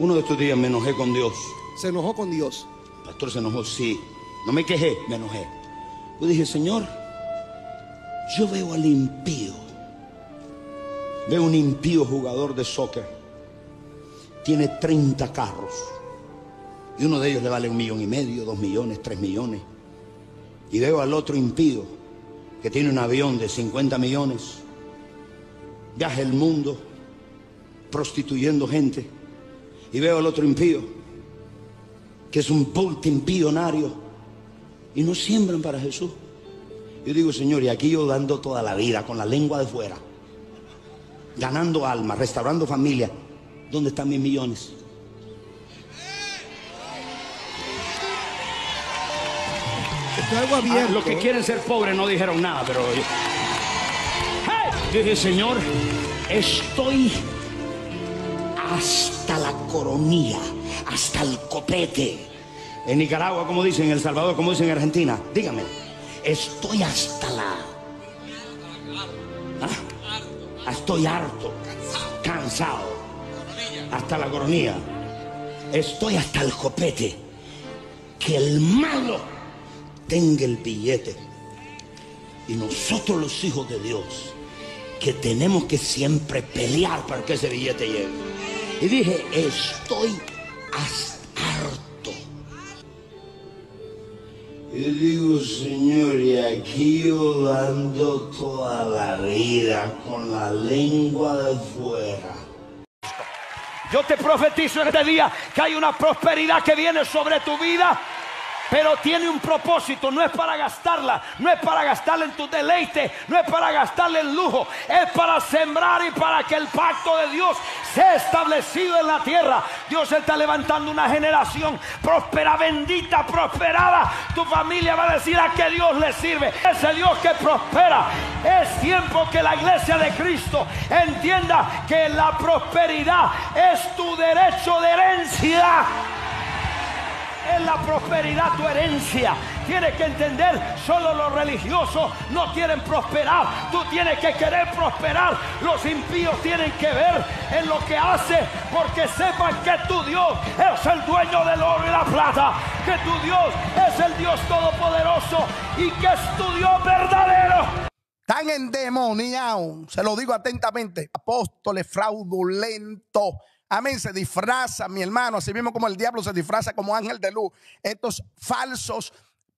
Uno de estos días me enojé con Dios. ¿Se enojó con Dios? pastor, se enojó, sí. No me quejé, me enojé. Yo dije, Señor, yo veo al impío. Veo un impío jugador de soccer. Tiene 30 carros. Y uno de ellos le vale un millón y medio, dos millones, tres millones. Y veo al otro impío que tiene un avión de 50 millones. Viaja el mundo prostituyendo gente y veo al otro impío, que es un polte y no siembran para Jesús. Yo digo, Señor, y aquí yo dando toda la vida, con la lengua de fuera, ganando alma, restaurando familia. ¿Dónde están mis millones? bien ah, los que ¿eh? quieren ser pobres no dijeron nada, pero yo... dije, Señor, estoy hasta la coronilla, hasta el copete. En Nicaragua, como dicen, en El Salvador, como dicen en Argentina. Dígame, estoy hasta la... ¿Ah? Estoy harto, cansado, hasta la coronilla. Estoy hasta el copete. Que el malo tenga el billete. Y nosotros los hijos de Dios, que tenemos que siempre pelear para que ese billete llegue. Y dije, estoy harto. Y digo, Señor, y aquí yo ando toda la vida con la lengua de fuera. Yo te profetizo en este día que hay una prosperidad que viene sobre tu vida pero tiene un propósito. No es para gastarla, no es para gastarla en tu deleite, no es para gastarla en lujo, es para sembrar y para que el pacto de Dios sea establecido en la tierra. Dios está levantando una generación próspera, bendita, prosperada. Tu familia va a decir a que Dios le sirve. Ese Dios que prospera. Es tiempo que la iglesia de Cristo entienda que la prosperidad es tu derecho de herencia es la prosperidad tu herencia. Tienes que entender, solo los religiosos no quieren prosperar. Tú tienes que querer prosperar. Los impíos tienen que ver en lo que hace porque sepan que tu Dios es el dueño del oro y la plata. Que tu Dios es el Dios todopoderoso y que es tu Dios verdadero. Tan endemoniado, se lo digo atentamente, apóstoles fraudulentos Amén. Se disfraza, mi hermano. Así mismo como el diablo se disfraza como ángel de luz. Estos falsos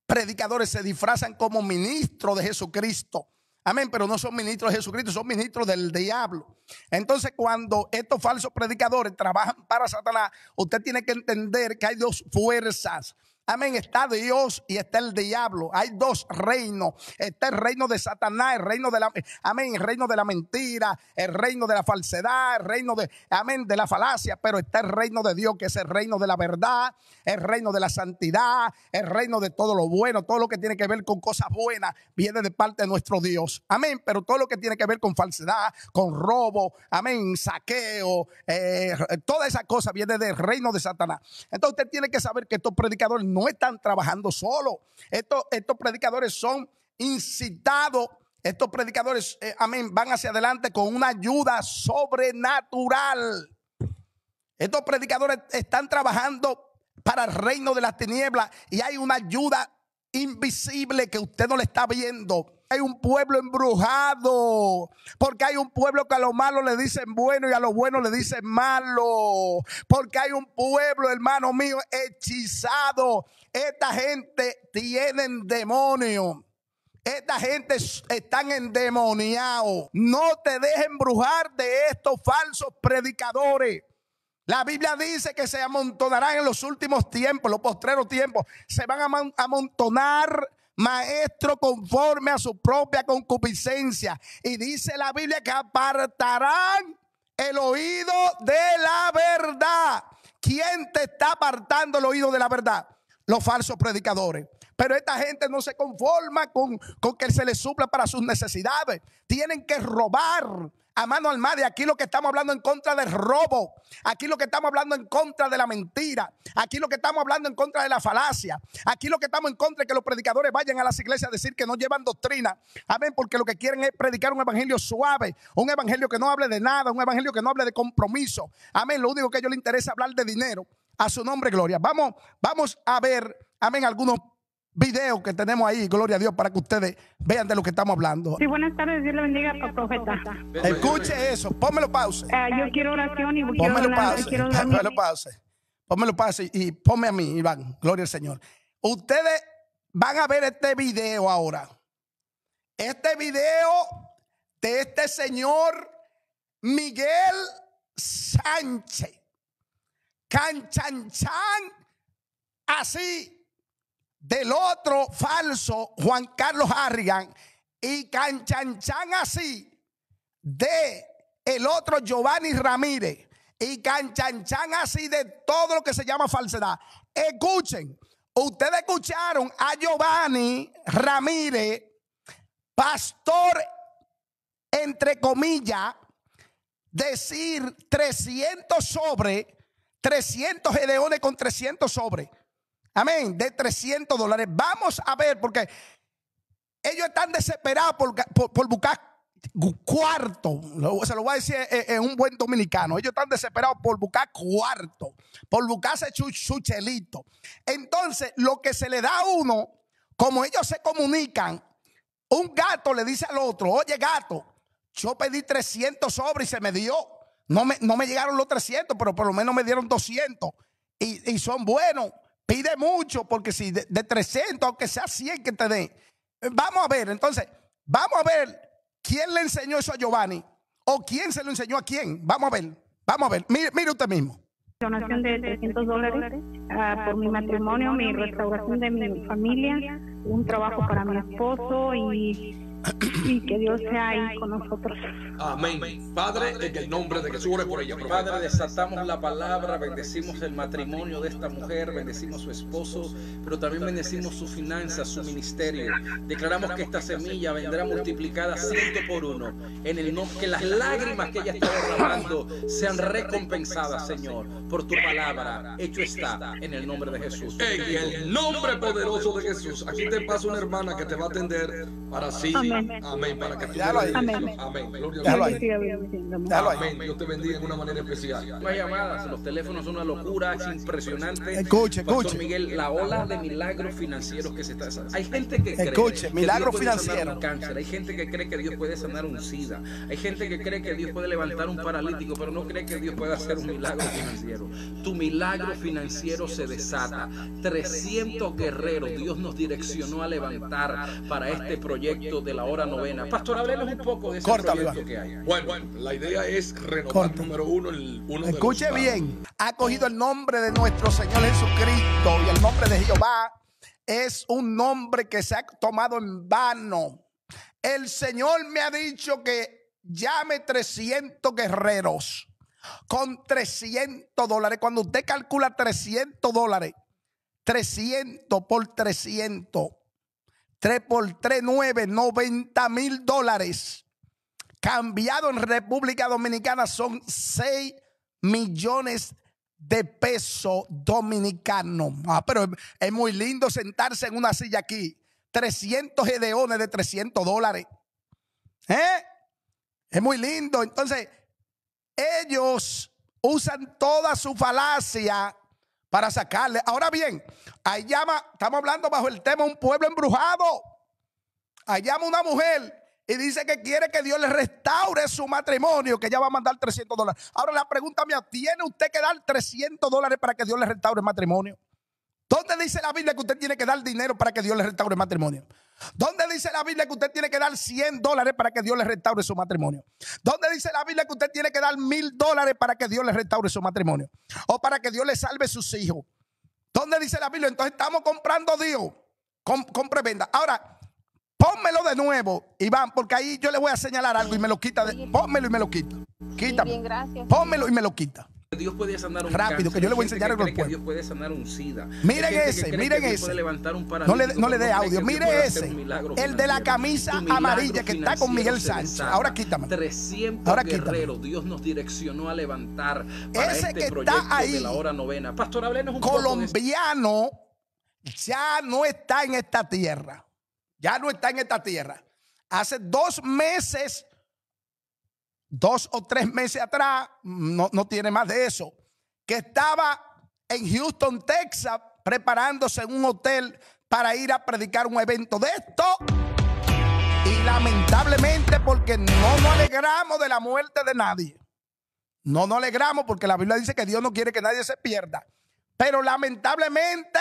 predicadores se disfrazan como ministros de Jesucristo. Amén, pero no son ministros de Jesucristo, son ministros del diablo. Entonces, cuando estos falsos predicadores trabajan para Satanás, usted tiene que entender que hay dos fuerzas. Amén. Está Dios y está el diablo. Hay dos reinos. Está el reino de Satanás, el reino de la Amén, reino de la mentira, el reino de la falsedad, el reino de Amén de la falacia, pero está el reino de Dios que es el reino de la verdad, el reino de la santidad, el reino de todo lo bueno, todo lo que tiene que ver con cosas buenas viene de parte de nuestro Dios. Amén, pero todo lo que tiene que ver con falsedad, con robo, amén, saqueo, eh, toda esa cosa viene del reino de Satanás. Entonces usted tiene que saber que estos predicadores no están trabajando solos. Estos, predicadores son incitados estos predicadores, eh, amén, van hacia adelante con una ayuda sobrenatural. Estos predicadores están trabajando para el reino de las tinieblas y hay una ayuda invisible que usted no le está viendo hay un pueblo embrujado, porque hay un pueblo que a lo malo le dicen bueno y a lo bueno le dicen malo, porque hay un pueblo, hermano mío, hechizado. Esta gente tienen demonio. Esta gente están endemoniados. No te dejes embrujar de estos falsos predicadores. La Biblia dice que se amontonarán en los últimos tiempos, los postreros tiempos. Se van a amontonar maestro conforme a su propia concupiscencia. Y dice la Biblia que apartarán el oído de la verdad. ¿Quién te está apartando el oído de la verdad? Los falsos predicadores. Pero esta gente no se conforma con, con que se les supla para sus necesidades. Tienen que robar, a mano al Y aquí lo que estamos hablando en contra del robo. Aquí lo que estamos hablando en contra de la mentira. Aquí lo que estamos hablando en contra de la falacia. Aquí lo que estamos en contra es que los predicadores vayan a las iglesias a decir que no llevan doctrina. Amén, porque lo que quieren es predicar un evangelio suave, un evangelio que no hable de nada, un evangelio que no hable de compromiso. Amén, lo único que a ellos les interesa es hablar de dinero. A su nombre, gloria. Vamos, vamos a ver, amén, algunos video que tenemos ahí, gloria a Dios, para que ustedes vean de lo que estamos hablando. Sí, buenas tardes, Dios le bendiga, profeta. Escuche eso, pónmelo pausa. Ah, yo quiero oración y pónmelo pausa. Pónmelo pausa. Pónmelo pausa y ponme a mí, Iván, gloria al Señor. Ustedes van a ver este video ahora. Este video de este señor Miguel Sánchez. Canchanchan, así del otro falso Juan Carlos Arrigan y Canchanchan así de el otro Giovanni Ramírez y Canchanchan así de todo lo que se llama falsedad. Escuchen, ustedes escucharon a Giovanni Ramírez, pastor entre comillas, decir 300 sobre, 300 gedeones con 300 sobre. Amén. De 300 dólares. Vamos a ver, porque ellos están desesperados por, por, buscar cuarto. Se lo voy a decir en un buen dominicano. Ellos están desesperados por buscar cuarto, por buscarse chelito Entonces, lo que se le da a uno, como ellos se comunican, un gato le dice al otro, oye gato, yo pedí 300 sobres y se me dio. No me, no me llegaron los 300, pero por lo menos me dieron 200 y, y son buenos. Pide mucho, porque si de, 300, aunque sea 100 que te dé eh, Vamos a ver, entonces, vamos a ver quién le enseñó eso a Giovanni o quién se lo enseñó a quién. Vamos a ver, vamos a ver. Mire, usted mismo. Donación de 300 dólares ah, por mi matrimonio, mi restauración de mi familia, un trabajo para mi esposo y y que Dios sea ahí con nosotros. Amén. Padre, en el nombre de Jesús, por ella. Padre, desatamos la palabra, bendecimos el matrimonio de esta mujer, bendecimos su esposo, pero también bendecimos su finanza, su ministerio. Declaramos que esta semilla vendrá multiplicada ciento por uno, en el nombre que las lágrimas que ella está derramando sean recompensadas, Señor, por tu palabra. Hecho está, en el nombre de Jesús. En el nombre poderoso de Jesús. Aquí te pasa una hermana que te va a atender para sí. Amén. Amén. Amén. Amén. Amén. Dios te bendiga de una manera especial. Las llamadas. Los teléfonos son una locura. Es impresionante. Escuche, escuche. Miguel, la ola de milagros financieros que se está haciendo. Hay gente que cree. Escuche, milagros financieros. Cáncer. Hay gente que cree que Dios puede sanar un SIDA. Hay gente que cree que Dios puede levantar un paralítico, pero no cree que Dios pueda hacer un milagro financiero. Tu milagro financiero se desata. 300 guerreros Dios nos direccionó a levantar para este proyecto de la Ahora novena. Pastor, háblenos un poco de ese que hay. Bueno, la idea es renovar número uno Escuche bien, ha cogido el nombre de nuestro Señor Jesucristo y el nombre de Jehová es un nombre que se ha tomado en vano. El Señor me ha dicho que llame 300 guerreros con 300 dólares. Cuando usted calcula 300 dólares, 300 por 300 3 por 3, 9, 90 mil dólares. Cambiado en República Dominicana son 6 millones de pesos dominicanos. Ah, pero es muy lindo sentarse en una silla aquí. 300 gedeones de 300 dólares. ¿Eh? Es muy lindo. Entonces, ellos usan toda su falacia para sacarle. Ahora bien, ahí llama, estamos hablando bajo el tema un pueblo embrujado. llama una mujer y dice que quiere que Dios le restaure su matrimonio, que ella va a mandar 300 dólares. Ahora la pregunta mía, ¿tiene usted que dar 300 dólares para que Dios le restaure el matrimonio? ¿Dónde dice la Biblia que usted tiene que dar dinero para que Dios le restaure el matrimonio? ¿Dónde dice la Biblia que usted tiene que dar 100 dólares para que Dios le restaure su matrimonio? ¿Dónde dice la Biblia que usted tiene que dar mil dólares para que Dios le restaure su matrimonio? O para que Dios le salve sus hijos. ¿Dónde dice la Biblia? Entonces estamos comprando Dios. con compre venda. Ahora, pónmelo de nuevo, Iván, porque ahí yo le voy a señalar algo y me lo quita. De, pónmelo y me lo quita. Quítame. Pónmelo y me lo quita. Dios puede sanar un Rápido, que yo le voy a enseñar SIDA. Miren ese, miren ese. no le, dé audio. Miren ese. El de la camisa amarilla que está con Miguel Sánchez. Ahora quítame. 300 Ahora quítame. guerreros Dios nos direccionó a levantar ese este que está ahí, de la hora novena. Pastor, colombiano ya no está en esta tierra. Ya no está en esta tierra. Hace dos meses dos o tres meses atrás, no, tiene más de eso, que estaba en Houston, Texas, preparándose en un hotel para ir a predicar un evento de esto. Y lamentablemente, porque no nos alegramos de la muerte de nadie. No nos alegramos porque la Biblia dice que Dios no quiere que nadie se pierda. Pero lamentablemente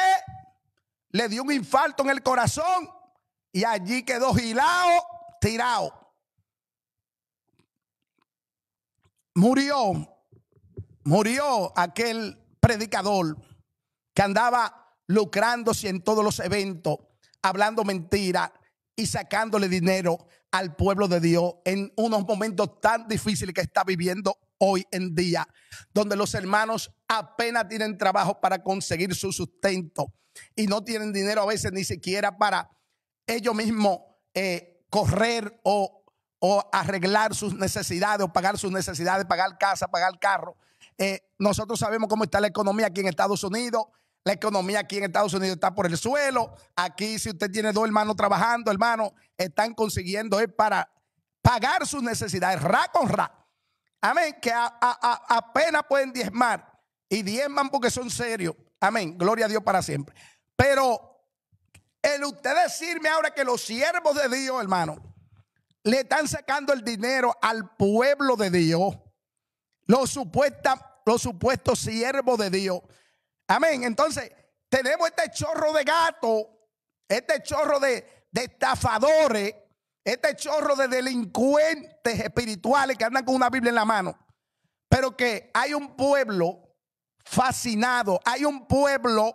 le dio un infarto en el corazón y allí quedó gilado, tirado. murió, murió aquel predicador que andaba lucrándose en todos los eventos, hablando mentira y sacándole dinero al pueblo de Dios en unos momentos tan difíciles que está viviendo hoy en día, donde los hermanos apenas tienen trabajo para conseguir su sustento y no tienen dinero a veces ni siquiera para ellos mismos eh, correr o o arreglar sus necesidades o pagar sus necesidades, pagar casa, pagar carro. Eh, nosotros sabemos cómo está la economía aquí en Estados Unidos. La economía aquí en Estados Unidos está por el suelo. Aquí, si usted tiene dos hermanos trabajando, hermano, están consiguiendo es eh, para pagar sus necesidades, ra con ra. Amén. Que apenas pueden diezmar y diezman porque son serios. Amén. Gloria a Dios para siempre. Pero el usted decirme ahora que los siervos de Dios, hermano, le están sacando el dinero al pueblo de Dios, los, supuestos siervos de Dios. Amén. Entonces, tenemos este chorro de gato, este chorro de, estafadores, este chorro de delincuentes espirituales que andan con una Biblia en la mano. Pero que hay un pueblo fascinado, hay un pueblo,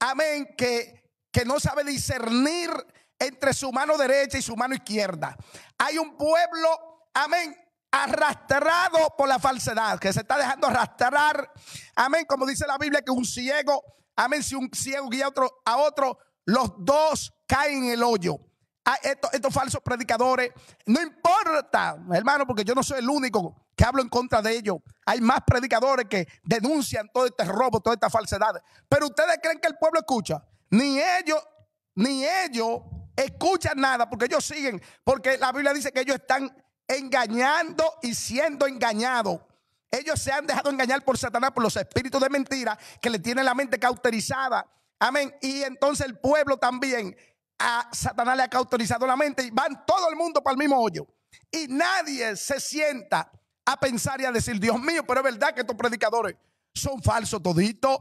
amén, que, que no sabe discernir entre su mano derecha y su mano izquierda. Hay un pueblo, amén, arrastrado por la falsedad, que se está dejando arrastrar. Amén, como dice la Biblia, que un ciego, amén, si un ciego guía a otro, a otro los dos caen en el hoyo. Ah, estos, estos falsos predicadores, no importa, hermano, porque yo no soy el único que hablo en contra de ellos. Hay más predicadores que denuncian todo este robo, toda esta falsedad. Pero ustedes creen que el pueblo escucha. Ni ellos, ni ellos escuchan nada porque ellos siguen, porque la Biblia dice que ellos están engañando y siendo engañados. Ellos se han dejado engañar por Satanás, por los espíritus de mentira que le tienen la mente cauterizada. Amén. Y entonces el pueblo también a Satanás le ha cauterizado la mente y van todo el mundo para el mismo hoyo. Y nadie se sienta a pensar y a decir, Dios mío, pero es verdad que estos predicadores son falsos toditos.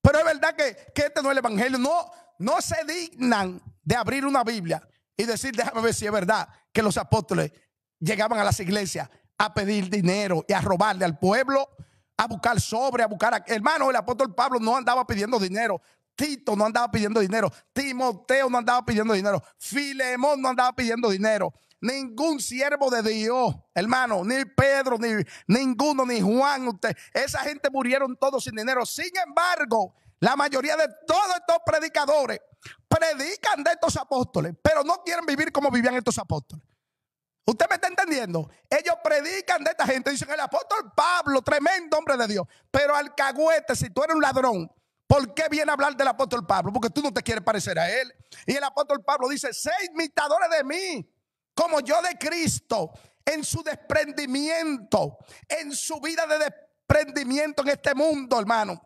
Pero es verdad que, que este no es el evangelio. No, no se dignan de abrir una Biblia y decir, déjame ver si es verdad que los apóstoles llegaban a las iglesias a pedir dinero y a robarle al pueblo, a buscar sobre, a buscar... A... Hermano, el apóstol Pablo no andaba pidiendo dinero. Tito no andaba pidiendo dinero. Timoteo no andaba pidiendo dinero. Filemón no andaba pidiendo dinero. Ningún siervo de Dios, hermano, ni Pedro, ni ninguno, ni Juan, Esa gente murieron todos sin dinero. Sin embargo, la mayoría de todos estos predicadores predican de estos apóstoles, pero no quieren vivir como vivían estos apóstoles. ¿Usted me está entendiendo? Ellos predican de esta gente. Dicen el apóstol Pablo, tremendo hombre de Dios. Pero al cagüete, si tú eres un ladrón, ¿por qué viene a hablar del apóstol Pablo? Porque tú no te quieres parecer a él. Y el apóstol Pablo dice, sé imitadores de mí, como yo de Cristo, en su desprendimiento, en su vida de desprendimiento en este mundo, hermano.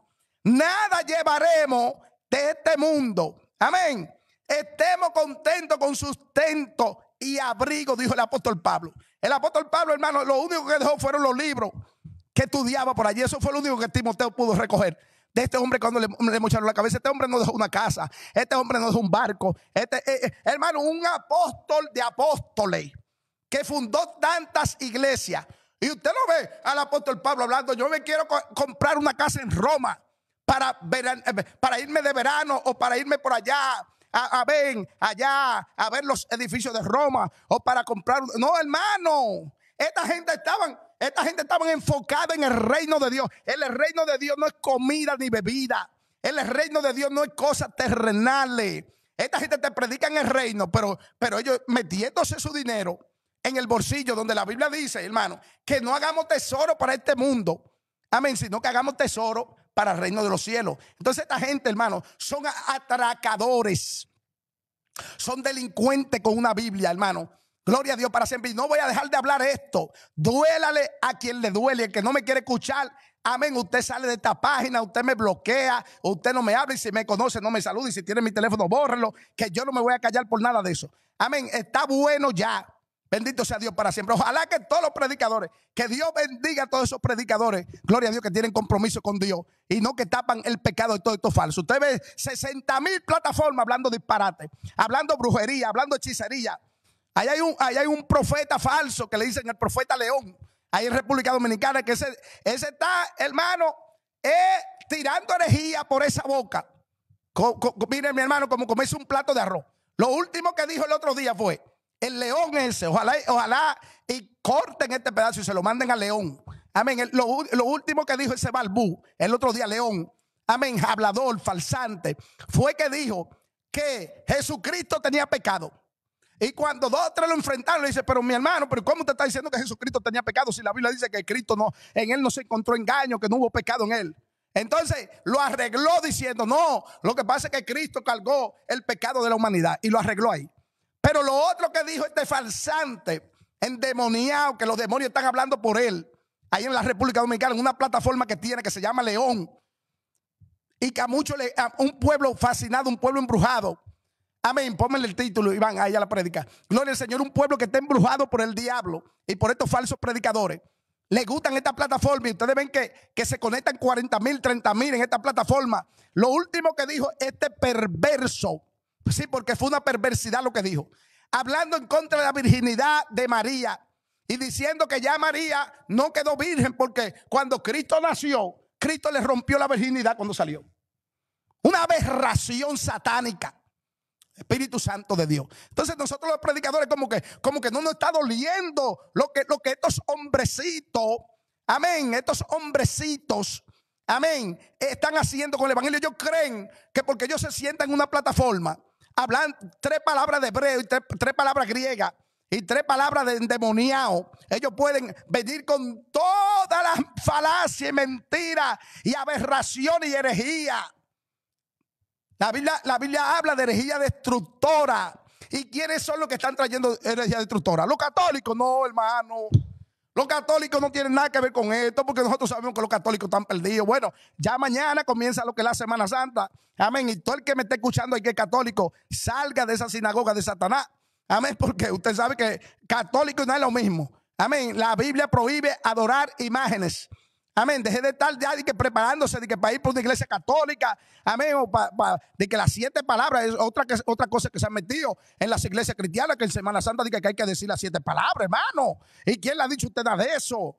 Nada llevaremos de este mundo. Amén. Estemos contentos con sustento y abrigo, dijo el apóstol Pablo. El apóstol Pablo, hermano, lo único que dejó fueron los libros que estudiaba por allí. Eso fue lo único que Timoteo pudo recoger. De este hombre cuando le, mocharon la cabeza, este hombre no dejó una casa, este hombre no dejó un barco. Este, eh, eh, hermano, un apóstol de apóstoles que fundó tantas iglesias. Y usted lo ve al apóstol Pablo hablando, yo me quiero comprar una casa en Roma. Eh, para, irme de verano o para irme por allá a, ver allá a ver los edificios de Roma o para comprar. No, hermano, esta gente estaban, esta gente estaban enfocada en el reino de Dios. El reino de Dios no es comida ni bebida. El reino de Dios no es cosas terrenales. Esta gente te predica en el reino, pero, pero ellos metiéndose su dinero en el bolsillo, donde la Biblia dice, hermano, que no hagamos tesoro para este mundo. Amén, sino que hagamos tesoro para el reino de los cielos. Entonces esta gente, hermano, son atracadores. Son delincuentes con una Biblia, hermano. Gloria a Dios para siempre. Y no voy a dejar de hablar esto. Duélale a quien le duele. El que no me quiere escuchar, amén. Usted sale de esta página, usted me bloquea, usted no me habla. Y si me conoce, no me saluda. Y si tiene mi teléfono, bórrelo. Que yo no me voy a callar por nada de eso. Amén. Está bueno ya. Bendito sea Dios para siempre. Ojalá que todos los predicadores, que Dios bendiga a todos esos predicadores, gloria a Dios, que tienen compromiso con Dios y no que tapan el pecado de todo esto falso. Usted ve 60 mil plataformas hablando disparate, hablando brujería, hablando hechicería. Allá hay, un, profeta falso que le dicen el profeta León, ahí en República Dominicana, que ese, está, hermano, es tirando herejía por esa boca. miren, mi hermano, como comerse un plato de arroz. Lo último que dijo el otro día fue, el león ese, ojalá, ojalá y corten este pedazo y se lo manden al León. Amén. lo, último que dijo ese balbú, el otro día León, amén, hablador, falsante, fue que dijo que Jesucristo tenía pecado. Y cuando dos tres lo enfrentaron, le dice, pero mi hermano, pero ¿cómo te está diciendo que Jesucristo tenía pecado si la Biblia dice que Cristo no, en él no se encontró engaño, que no hubo pecado en él? Entonces lo arregló diciendo, no, lo que pasa es que Cristo cargó el pecado de la humanidad y lo arregló ahí. Pero lo otro que dijo este falsante, endemoniado, que los demonios están hablando por él, ahí en la República Dominicana, en una plataforma que tiene que se llama León, y que a muchos, le, un pueblo fascinado, un pueblo embrujado, Amén. Pónganle el título, y ahí a la predica. Gloria al Señor, un pueblo que está embrujado por el diablo y por estos falsos predicadores. Le gustan esta plataforma y ustedes ven que, que se conectan 40 mil, 30 mil en esta plataforma. Lo último que dijo este perverso Sí, porque fue una perversidad lo que dijo. Hablando en contra de la virginidad de María y diciendo que ya María no quedó virgen porque cuando Cristo nació, Cristo le rompió la virginidad cuando salió. Una aberración satánica. Espíritu Santo de Dios. Entonces nosotros los predicadores como que, como que no nos está doliendo lo que, lo que estos hombrecitos, amén, estos hombrecitos, amén, están haciendo con el Evangelio. Ellos creen que porque ellos se sientan en una plataforma hablan tres palabras de hebreo y tres, palabras griegas y tres palabras de endemoniado. Ellos pueden venir con todas las falacias y mentiras y aberraciones y herejía. La Biblia, la Biblia habla de herejía destructora. ¿Y quiénes son los que están trayendo herejía destructora? Los católicos, no, hermano. Los católicos no tienen nada que ver con esto porque nosotros sabemos que los católicos están perdidos. Bueno, ya mañana comienza lo que es la Semana Santa. Amén. Y todo el que me esté escuchando y que es católico, salga de esa sinagoga de Satanás. Amén. Porque usted sabe que católico no es lo mismo. Amén. La Biblia prohíbe adorar imágenes. Amén. Deje de estar ya de que preparándose de que para ir por una iglesia católica. Amén. de que las siete palabras es otra, que, otra cosa que se han metido en las iglesias cristianas. Que en Semana Santa dice que hay que decir las siete palabras, hermano. ¿Y quién le ha dicho a usted nada de eso?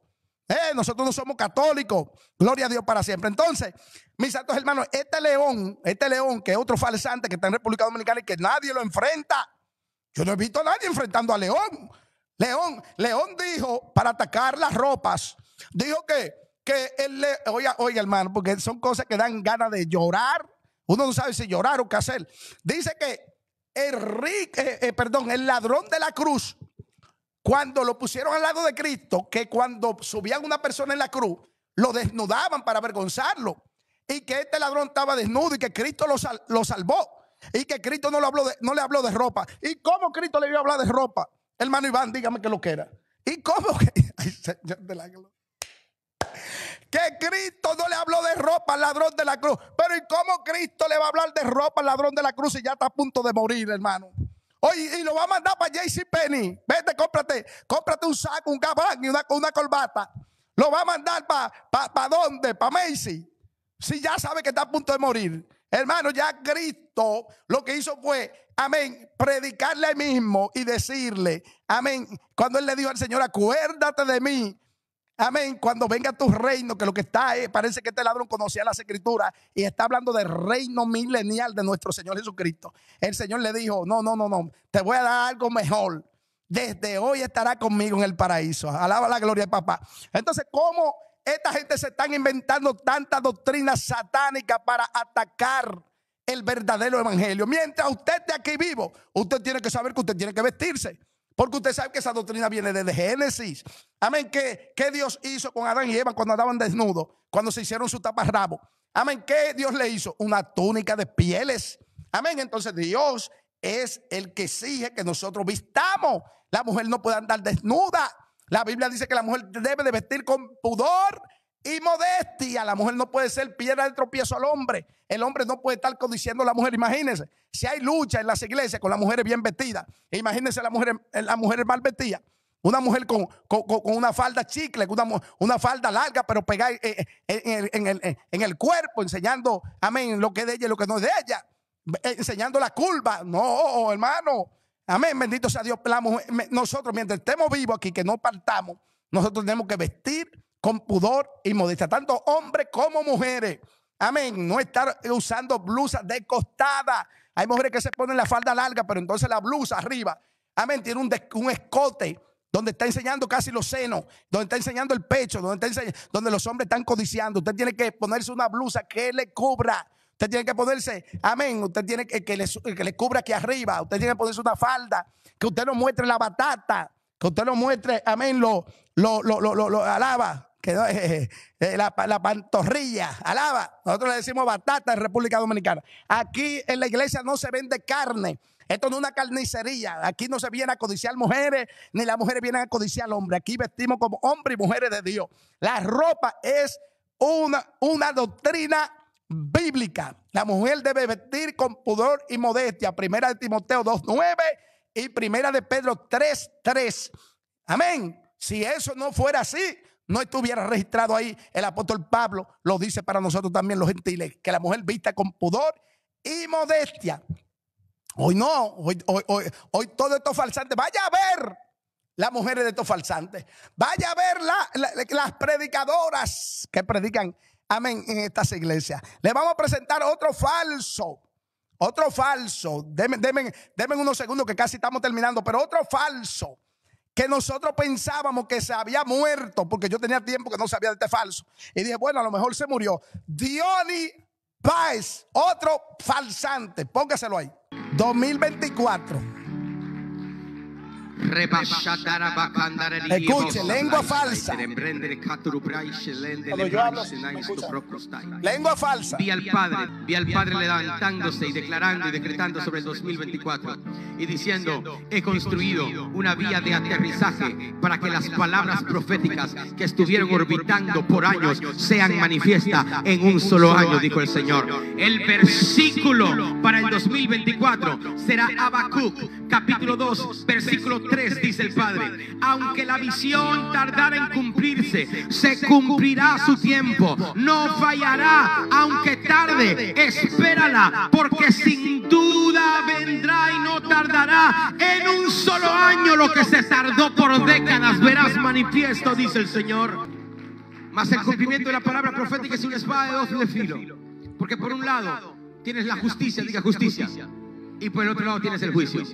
Eh, nosotros no somos católicos. Gloria a Dios para siempre. Entonces, mis santos hermanos, este león, este león que es otro falsante que está en República Dominicana y que nadie lo enfrenta. Yo no he visto a nadie enfrentando a León. León, León dijo para atacar las ropas, dijo que que él le, oye hermano, porque son cosas que dan ganas de llorar. Uno no sabe si llorar o qué hacer. Dice que el, eh, eh, perdón, el ladrón de la cruz, cuando lo pusieron al lado de Cristo, que cuando subían una persona en la cruz, lo desnudaban para avergonzarlo. Y que este ladrón estaba desnudo y que Cristo lo, lo salvó. Y que Cristo no, lo no le habló de ropa. ¿Y cómo Cristo le iba a hablar de ropa? Hermano Iván, dígame que lo que era. ¿Y cómo? Ay, que Cristo no le habló de ropa al ladrón de la cruz. Pero ¿y cómo Cristo le va a hablar de ropa al ladrón de la cruz si ya está a punto de morir, hermano? Oye, y lo va a mandar para JC Penny. Vete, cómprate, cómprate un saco, un gabán y una, una corbata. Lo va a mandar para pa, dónde? Para Macy. Si ya sabe que está a punto de morir. Hermano, ya Cristo lo que hizo fue, amén, predicarle mismo y decirle, amén, cuando él le dijo al Señor, acuérdate de mí Amén. Cuando venga tu reino, que lo que está es, eh, parece que este ladrón conocía las escrituras y está hablando del reino milenial de nuestro Señor Jesucristo. El Señor le dijo, no, no, no, no, te voy a dar algo mejor. Desde hoy estará conmigo en el paraíso. Alaba la gloria papá. Entonces, ¿cómo esta gente se están inventando tanta doctrina satánica para atacar el verdadero evangelio? Mientras usted de aquí vivo, usted tiene que saber que usted tiene que vestirse. Porque usted sabe que esa doctrina viene desde Génesis. Amén. ¿Qué, Dios hizo con Adán y Eva cuando andaban desnudos? Cuando se hicieron su taparrabo. Amén. ¿Qué Dios le hizo? Una túnica de pieles. Amén. Entonces Dios es el que exige que nosotros vistamos. La mujer no puede andar desnuda. La Biblia dice que la mujer debe de vestir con pudor y modestia. La mujer no puede ser piedra de tropiezo al hombre. El hombre no puede estar codiciando a la mujer. Imagínense, si hay lucha en las iglesias con las mujeres bien vestidas, imagínense las mujeres eh, la mujer mal vestida, Una mujer con, una falda chicle, una, falda larga, pero pegada eh, eh, en, el, cuerpo, enseñando, amén, lo que es de ella y lo que no es de ella, enseñando la curva. No, hermano, amén, bendito sea Dios. nosotros, mientras estemos vivos aquí, que no partamos, nosotros tenemos que vestir con pudor y modestia, tanto hombres como mujeres. Amén. No estar usando blusas de costada. Hay mujeres que se ponen la falda larga, pero entonces la blusa arriba. Amén. Tiene un, un escote donde está enseñando casi los senos, donde está enseñando el pecho, donde, donde los hombres están codiciando. Usted tiene que ponerse una blusa que le cubra. Usted tiene que ponerse, amén, usted tiene que, que, le, cubra aquí arriba. Usted tiene que ponerse una falda, que usted no muestre la batata, que usted no muestre, amén, lo, lo, lo, lo, lo alaba. Eh, eh, eh, la, pantorrilla, alaba. Nosotros le decimos batata en República Dominicana. Aquí en la iglesia no se vende carne. Esto no es una carnicería. Aquí no se viene a codiciar mujeres, ni las mujeres vienen a codiciar al hombre. Aquí vestimos como hombres y mujeres de Dios. La ropa es una, una doctrina bíblica. La mujer debe vestir con pudor y modestia. Primera de Timoteo 2.9 y primera de Pedro 3.3. Amén. Si eso no fuera así, no estuviera registrado ahí, el apóstol Pablo lo dice para nosotros también los gentiles, que la mujer vista con pudor y modestia. Hoy no, hoy, hoy, hoy, hoy todo esto falsante, vaya a ver las mujeres de estos falsantes, vaya a ver las predicadoras que predican, amén, en estas iglesias. Le vamos a presentar otro falso. Otro falso, denme unos segundos que casi estamos terminando, pero otro falso que nosotros pensábamos que se había muerto, porque yo tenía tiempo que no sabía de este falso. Y dije, bueno, a lo mejor se murió. Diony Paez, otro falsante, póngaselo ahí. 2024. Escuche, lengua falsa. Cuando yo lengua falsa. Vi al Padre, vi al Padre levantándose y declarando y decretando sobre el 2024 y diciendo, he construido una vía de aterrizaje para que las palabras proféticas que estuvieron orbitando por años sean manifiestas en un solo año, dijo el Señor. El versículo para el 2024 será Habacuc, capítulo 2, versículo 3. 3 dice el Padre, aunque la visión tardara en cumplirse, se cumplirá su tiempo, no fallará, aunque tarde, espérala, porque sin duda vendrá y no tardará. En un solo año lo que se tardó por décadas verás manifiesto, dice el Señor. Mas el cumplimiento de la palabra profética es una espada de dos filo, porque por un lado tienes la justicia, diga justicia, y por el otro lado tienes el juicio.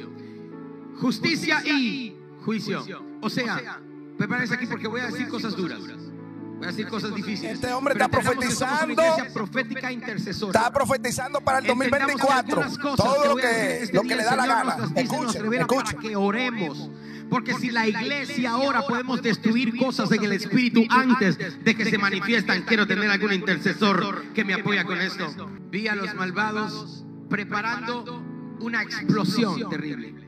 Justicia y juicio. O sea, prepárense aquí porque voy a decir cosas duras. Voy a decir cosas difíciles. Este hombre está profetizando. Profética Está profetizando para el 2024. Todo este lo que, lo que le da la gana. Escuchen, escuchen. que oremos. Porque si la iglesia ahora podemos destruir cosas en el espíritu antes de que se manifiestan, quiero tener algún intercesor que me apoye con esto. Vi a los malvados preparando una explosión terrible.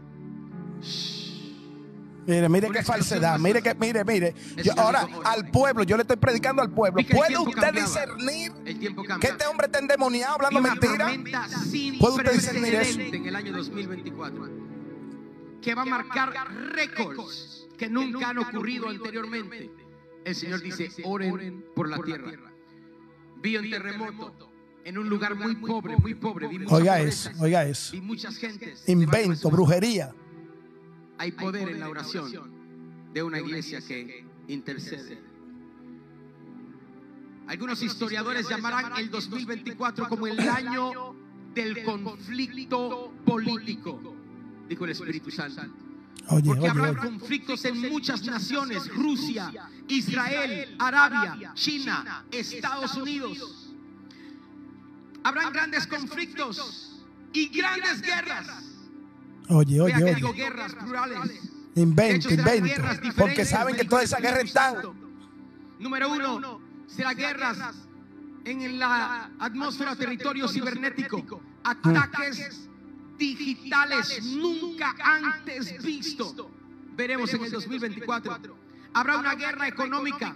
Mire, mire qué falsedad, mire que, mire, mire. ahora, al pueblo, yo le estoy predicando al pueblo. ¿Puede usted discernir que este hombre está endemoniado hablando mentira? ¿Puede usted discernir eso? En el año 2024, que va a marcar récords que nunca han ocurrido anteriormente. El Señor dice, oren por la tierra. Vi un terremoto en un lugar muy pobre, muy pobre. oiga eso, oiga eso. Invento, brujería. Hay poder en la oración de una iglesia que intercede. Algunos historiadores llamarán el 2024 como el año del conflicto político, dijo el Espíritu Santo. Porque habrá conflictos en muchas naciones, Rusia, Israel, Arabia, China, Estados Unidos. Habrán grandes conflictos y grandes guerras. Oye, oye, oye. Digo guerras plurales. Invento, invento. Porque saben que toda esa guerra está. Número uno, será guerras en la atmósfera, territorio cibernético. Ataques digitales nunca antes visto. Veremos en el 2024. Habrá una guerra económica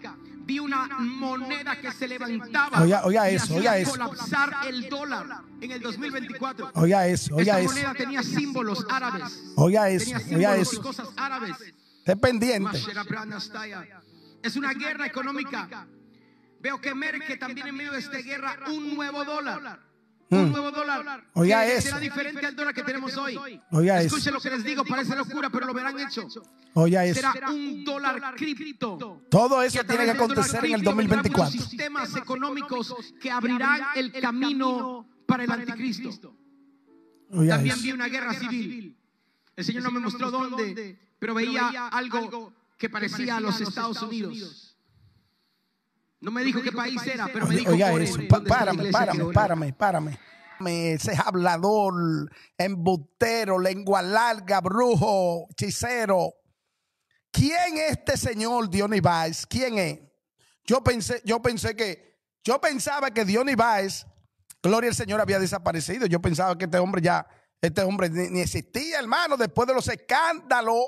vi una moneda que se levantaba. Oiga, oiga eso, oiga eso. colapsar el dólar en el 2024. Oiga eso, oiga moneda tenía símbolos árabes. Oiga eso, Y cosas árabes. Esté Es una guerra económica. Veo que emerge también en medio de esta guerra un nuevo dólar. Hmm. un nuevo dólar. Oiga que eso. Será diferente al dólar que tenemos hoy. Oiga Escuchen lo que les digo, parece locura, pero lo verán hecho. Oiga será un dólar cripto. Todo eso tiene que acontecer en el 2024. sistemas económicos que abrirán el camino para el anticristo. También vi una guerra civil. El Señor no me mostró dónde, pero veía algo que parecía a los Estados Unidos. No me dijo qué país era, pero me dijo Oiga eso, párame, párame, párame, párame. Ese es hablador, embustero, lengua larga, brujo, hechicero. ¿Quién es este señor Diony Baez? ¿Quién es? Yo pensé, yo pensé que, yo pensaba que Diony Baez, gloria al Señor, había desaparecido. Yo pensaba que este hombre ya, este hombre ni, ni existía, hermano, después de los escándalos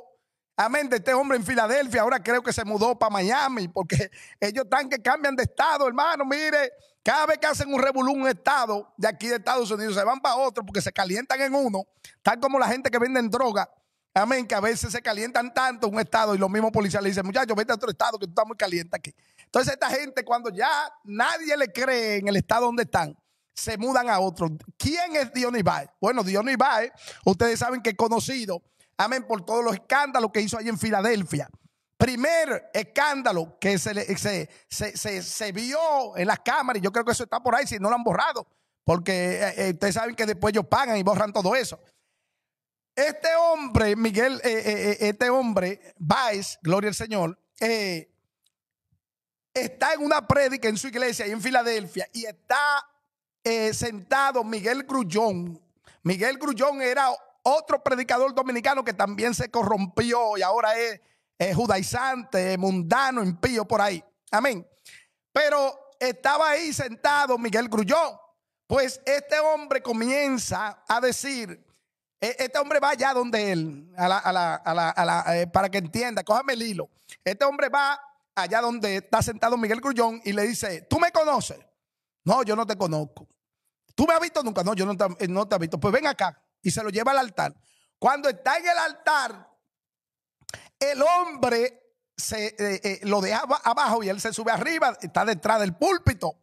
Amén. este hombre en Filadelfia, ahora creo que se mudó para Miami, porque ellos están que cambian de estado, hermano. Mire, cada vez que hacen un revolú un estado de aquí de Estados Unidos, se van para otro porque se calientan en uno, tal como la gente que venden droga. Amén, que a veces se calientan tanto un estado y los mismos policías le dicen, muchachos, vete a otro estado que tú estás muy caliente aquí. Entonces esta gente cuando ya nadie le cree en el estado donde están, se mudan a otro. ¿Quién es Dionisbae? Bueno, Dionisbae, ustedes saben que es conocido Amén, por todos los escándalos que hizo ahí en Filadelfia. Primer escándalo que se, se, se, vio en las cámaras, y yo creo que eso está por ahí, si no lo han borrado, porque eh, eh, ustedes saben que después ellos pagan y borran todo eso. Este hombre, Miguel, eh, este hombre, Baez, gloria al Señor, está en una prédica en su iglesia ahí en Filadelfia y está sentado Miguel Grullón. Miguel Grullón era otro predicador dominicano que también se corrompió y ahora es, judaizante, mundano, impío por ahí. Amén. Pero estaba ahí sentado Miguel Grullón. Pues este hombre comienza a decir, e, este hombre va allá donde él, eh, para que entienda, cójame el hilo. Este hombre va allá donde está sentado Miguel Grullón y le dice, ¿tú me conoces? No, yo no te conozco. ¿Tú me has visto nunca? No, yo no eh, no te he visto. Pues ven acá y se lo lleva al altar. Cuando está en el altar, el hombre se, eh, eh, lo deja abajo y él se sube arriba, está detrás del púlpito.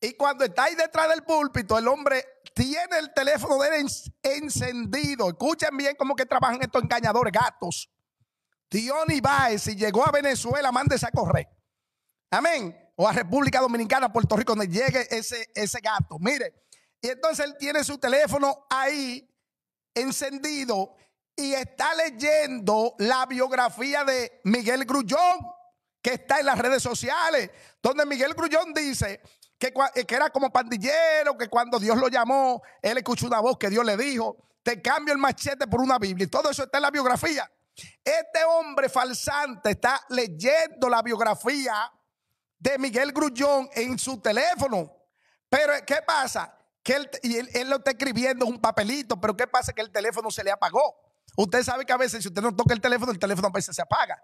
Y cuando está ahí detrás del púlpito, el hombre tiene el teléfono de él encendido. Escuchen bien cómo que trabajan estos engañadores gatos. Diony Baez, eh, si llegó a Venezuela, mándese a correr. Amén. O a República Dominicana, Puerto Rico, donde llegue ese, ese gato. Mire. Y entonces él tiene su teléfono ahí encendido y está leyendo la biografía de Miguel Grullón, que está en las redes sociales, donde Miguel Grullón dice eh, que, era como pandillero, que cuando Dios lo llamó, él escuchó una voz que Dios le dijo, te cambio el machete por una Biblia. Y todo eso está en la biografía. Este hombre falsante está leyendo la biografía de Miguel Grullón en su teléfono. Pero ¿qué pasa? que él, y él, lo está escribiendo en un papelito, pero ¿qué pasa? Que el teléfono se le apagó. Usted sabe que a veces si usted no toca el teléfono, el teléfono a veces se apaga.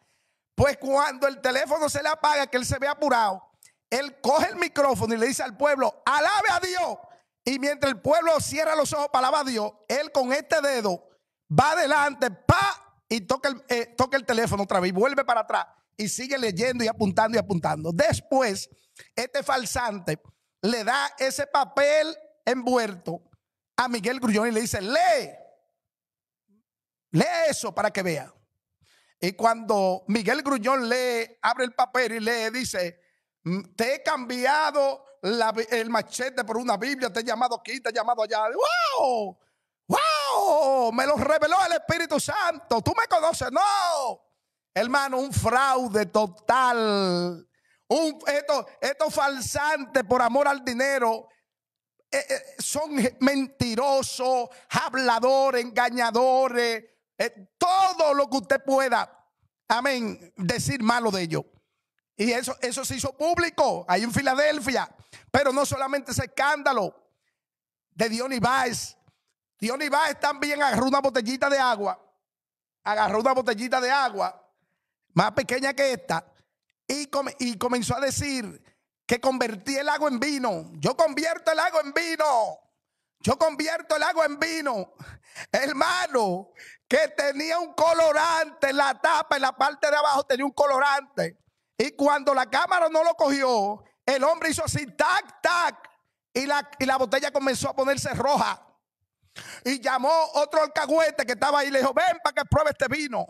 Pues cuando el teléfono se le apaga, que él se ve apurado, él coge el micrófono y le dice al pueblo, alabe a Dios. Y mientras el pueblo cierra los ojos para alabar a Dios, él con este dedo va adelante, pa, y toca el, eh, toca el teléfono otra vez, vuelve para atrás y sigue leyendo y apuntando y apuntando. Después, este falsante le da ese papel envuelto a Miguel Grullón y le dice, lee, lee eso para que vea. Y cuando Miguel Grullón lee, abre el papel y lee, dice, te he cambiado el machete por una Biblia, te he llamado aquí, te he llamado allá. ¡Wow! ¡Wow! Me lo reveló el Espíritu Santo. Tú me conoces, no. Hermano, un fraude total. Un, esto, esto falsante por amor al dinero eh, eh, son mentirosos, habladores, engañadores, eh, todo lo que usted pueda, amén, decir malo de ellos. Y eso, eso se hizo público ahí en Filadelfia. Pero no solamente ese escándalo de Diony Baez. Diony Baez también agarró una botellita de agua. Agarró una botellita de agua más pequeña que esta. Y, y comenzó a decir que convertí el agua en vino. Yo convierto el agua en vino. Yo convierto el agua en vino. Hermano, que tenía un colorante en la tapa, en la parte de abajo tenía un colorante. Y cuando la cámara no lo cogió, el hombre hizo así, tac, tac. Y la, botella comenzó a ponerse roja. Y llamó otro alcahuete que estaba ahí y le dijo, ven para que pruebe este vino.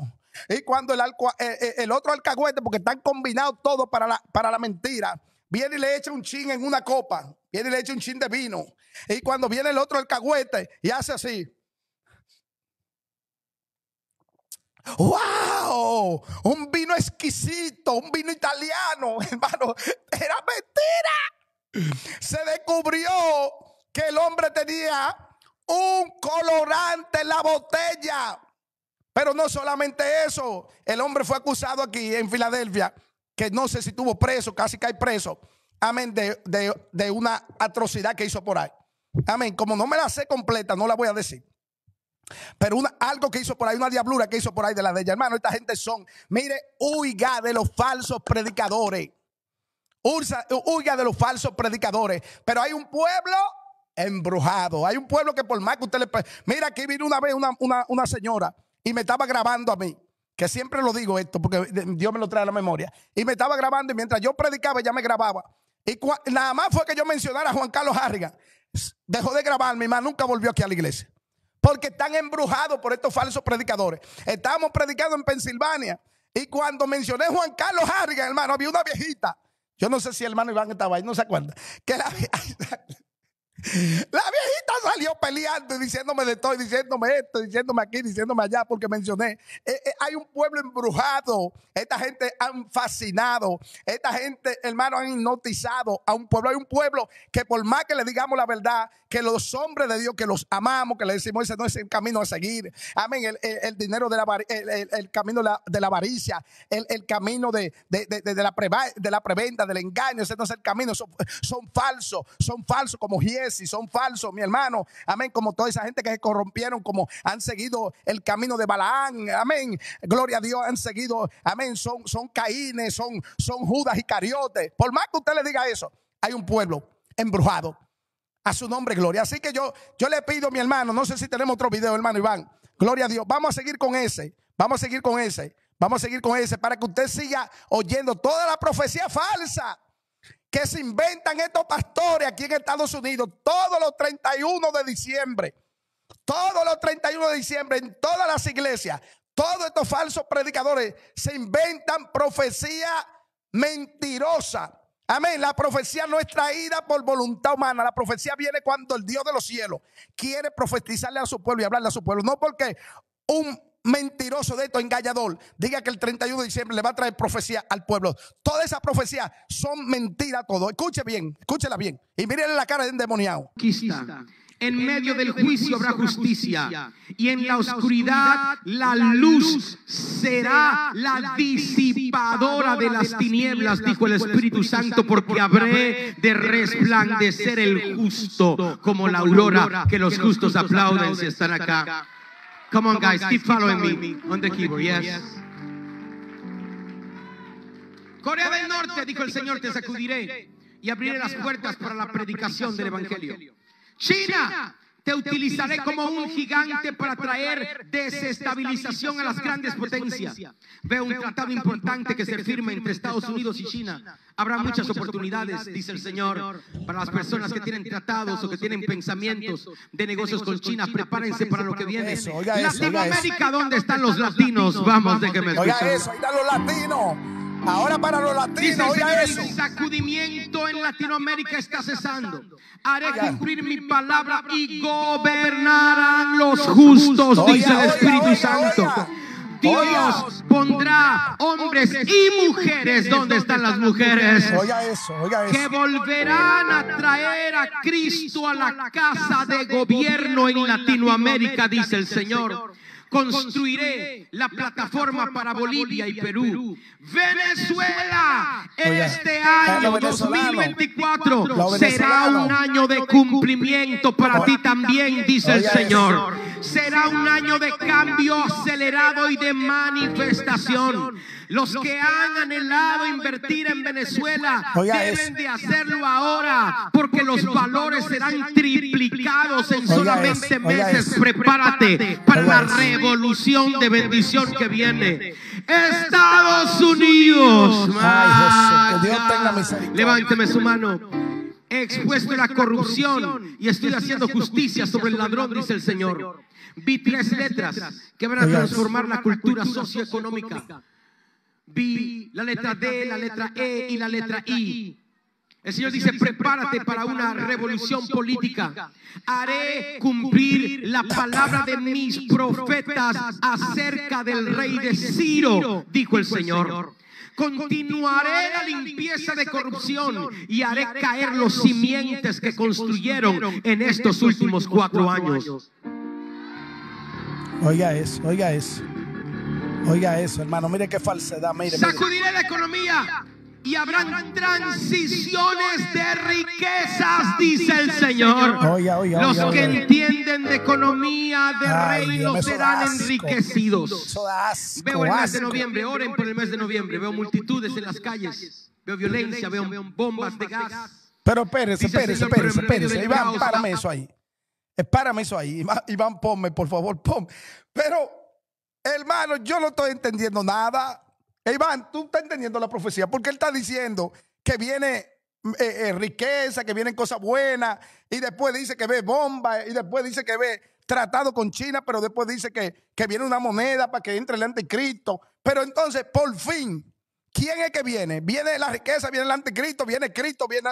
Y cuando el, eh, eh, el otro alcahuete, porque están combinados todos para para la mentira, viene y le echa un chin en una copa, viene y le echa un chin de vino. Y cuando viene el otro el cagüete y hace así. ¡Wow! Un vino exquisito, un vino italiano, hermano. Era mentira. Se descubrió que el hombre tenía un colorante en la botella. Pero no solamente eso, el hombre fue acusado aquí en Filadelfia que no sé si estuvo preso, casi cae preso, amén, de, una atrocidad que hizo por ahí. Amén, como no me la sé completa, no la voy a decir. Pero una, algo que hizo por ahí, una diablura que hizo por ahí de la de ella, hermano, esta gente son, mire, huiga de los falsos predicadores. huiga de los falsos predicadores. Pero hay un pueblo embrujado. Hay un pueblo que por más que usted le... Mira, aquí vino una vez una señora y me estaba grabando a mí que siempre lo digo esto porque Dios me lo trae a la memoria. Y me estaba grabando y mientras yo predicaba ya me grababa. Y nada más fue que yo mencionara a Juan Carlos Harrigan. Dejó de grabar, mi mamá nunca volvió aquí a la iglesia. Porque están embrujados por estos falsos predicadores. Estábamos predicando en Pensilvania. Y cuando mencioné a Juan Carlos Harrigan, hermano, había una viejita. Yo no sé si el hermano Iván estaba ahí, no se acuerda. Que la, la viejita salió peleando y diciéndome de todo, diciéndome esto, diciéndome aquí, diciéndome allá, porque mencioné, eh, eh, hay un pueblo embrujado, esta gente han fascinado, esta gente, hermano, han hipnotizado a un pueblo, hay un pueblo que por más que le digamos la verdad, que los hombres de Dios, que los amamos, que le decimos, ese no es el camino a seguir, amén, el, dinero de la, el, el, camino de la, avaricia, el, camino de, la de la preventa, del engaño, ese no es el camino, son, son falsos, son falsos como Gies si son falsos, mi hermano. Amén. Como toda esa gente que se corrompieron, como han seguido el camino de Balaán. Amén. Gloria a Dios, han seguido. Amén. Son, son caínes, son, son judas y cariotes. Por más que usted le diga eso, hay un pueblo embrujado. A su nombre, gloria. Así que yo, yo le pido, mi hermano, no sé si tenemos otro video, hermano Iván. Gloria a Dios. Vamos a seguir con ese. Vamos a seguir con ese. Vamos a seguir con ese para que usted siga oyendo toda la profecía falsa que se inventan estos pastores aquí en Estados Unidos todos los 31 de diciembre. Todos los 31 de diciembre en todas las iglesias, todos estos falsos predicadores se inventan profecía mentirosa. Amén. La profecía no es traída por voluntad humana. La profecía viene cuando el Dios de los cielos quiere profetizarle a su pueblo y hablarle a su pueblo. No porque un mentiroso de esto, engañador, diga que el 31 de diciembre le va a traer profecía al pueblo. Toda esa profecía son mentiras todo. Escuche bien, escúchela bien. Y mírenle la cara de endemoniado. En medio del juicio habrá justicia. Y en la oscuridad la luz será la disipadora de las tinieblas, dijo el Espíritu Santo, porque habré de resplandecer el justo como la aurora que los justos aplauden si están acá. Come on, guys, keep following me on the keyboard. Yes. Corea del Norte, dijo el Señor, te sacudiré y abriré las puertas para la predicación del Evangelio. China, te utilizaré como un gigante para traer desestabilización a las grandes potencias. Veo un tratado importante que se firma entre Estados Unidos y China. Habrá muchas oportunidades, dice el Señor, para las personas que tienen tratados o que tienen pensamientos de negocios con China. Prepárense para lo que viene. Latinoamérica, ¿dónde están los latinos? Vamos, déjeme escuchar. Oiga eso, los latinos. Ahora para los latinos, El sacudimiento en Latinoamérica está cesando. Haré cumplir mi palabra y gobernarán los justos, dice el Espíritu Santo. Dios pondrá hombres y mujeres donde están las mujeres. Oiga eso, oiga eso. Que volverán a traer a Cristo a la casa de gobierno en Latinoamérica, dice el Señor construiré la plataforma para Bolivia y Perú. Venezuela, este año 2024 será un año de cumplimiento para ti también, dice el Señor será un año de cambio acelerado y de manifestación. Los que han anhelado invertir en Venezuela deben de hacerlo ahora, porque los valores serán triplicados en solamente meses. Prepárate para la revolución de bendición que viene. Estados Unidos. Ah, levánteme su mano he expuesto la corrupción y estoy haciendo justicia sobre el ladrón, dice el Señor. Vi tres letras que van a transformar la cultura socioeconómica. Vi la letra D, la letra e, e y la letra I. El Señor dice, prepárate para una revolución política. Haré cumplir la palabra de mis profetas acerca del rey de Ciro, dijo el Señor. Continuaré la limpieza de corrupción y haré caer los simientes que construyeron en estos últimos cuatro años. Oiga eso, oiga eso. Oiga eso, hermano. Mire qué falsedad. Sacudiré la economía y habrán transiciones de riquezas, dice el Señor. Los que entienden de economía De reino serán enriquecidos. veo el mes de noviembre, oren por el mes de noviembre. Veo multitudes en las calles, veo violencia, veo bombas de gas. Pero espérense, espérense, espérense Iván, párame eso ahí. eso ahí. Iván, ponme, por favor, ponme. Pero, hermano, yo no estoy entendiendo nada. Iván, tú estás entendiendo la profecía, porque él está diciendo que viene mm, eh, eh, riqueza, que vienen cosas buenas, y después dice que ve bomba y después dice que ve tratado con China, pero después dice que, que viene una moneda para que entre el anticristo. Pero entonces, por fin, ¿quién es que viene? Viene la riqueza, viene el anticristo, viene Cristo, viene...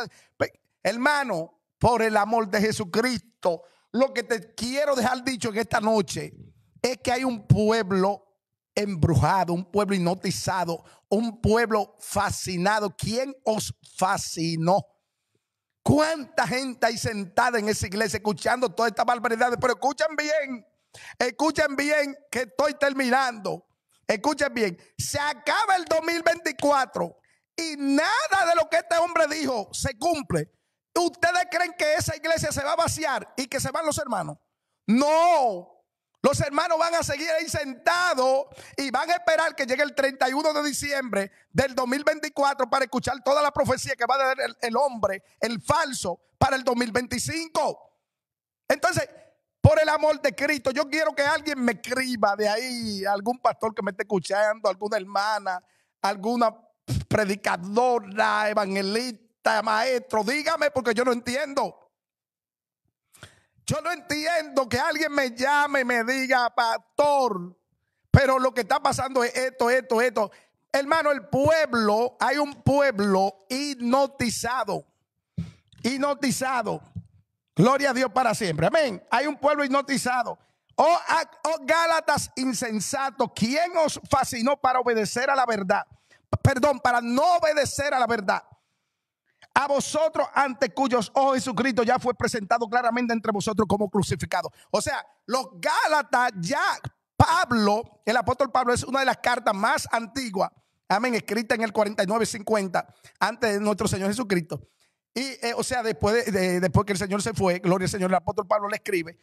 Hermano, por el amor de Jesucristo, lo que te quiero dejar dicho en esta noche es que hay un pueblo embrujado, un pueblo hipnotizado, un pueblo fascinado. ¿Quién os fascinó? ¿Cuánta gente hay sentada en esa iglesia escuchando todas estas barbaridades? Pero escuchen bien, escuchen bien que estoy terminando. Escuchen bien, se acaba el 2024 y nada de lo que este hombre dijo se cumple. ¿Ustedes creen que esa iglesia se va a vaciar y que se van los hermanos? No, los hermanos van a seguir ahí sentados y van a esperar que llegue el 31 de diciembre del 2024 para escuchar toda la profecía que va a dar el, hombre, el falso, para el 2025. Entonces, por el amor de Cristo, yo quiero que alguien me escriba de ahí, algún pastor que me esté escuchando, alguna hermana, alguna predicadora, evangelista, maestro, dígame porque yo no entiendo. Yo no entiendo que alguien me llame y me diga, pastor, pero lo que está pasando es esto, esto, esto. Hermano, el pueblo, hay un pueblo hipnotizado. Hipnotizado. Gloria a Dios para siempre. Amén. Hay un pueblo hipnotizado. Oh, ah, oh Gálatas insensato, ¿quién os fascinó para obedecer a la verdad? Perdón, para no obedecer a la verdad a vosotros ante cuyos ojos Jesucristo ya fue presentado claramente entre vosotros como crucificado. O sea, los Gálatas ya, Pablo, el apóstol Pablo es una de las cartas más antiguas, amén, escrita en el 49-50, antes de nuestro Señor Jesucristo. Y, eh, o sea, después, de, después que el Señor se fue, gloria al Señor, el apóstol Pablo le escribe.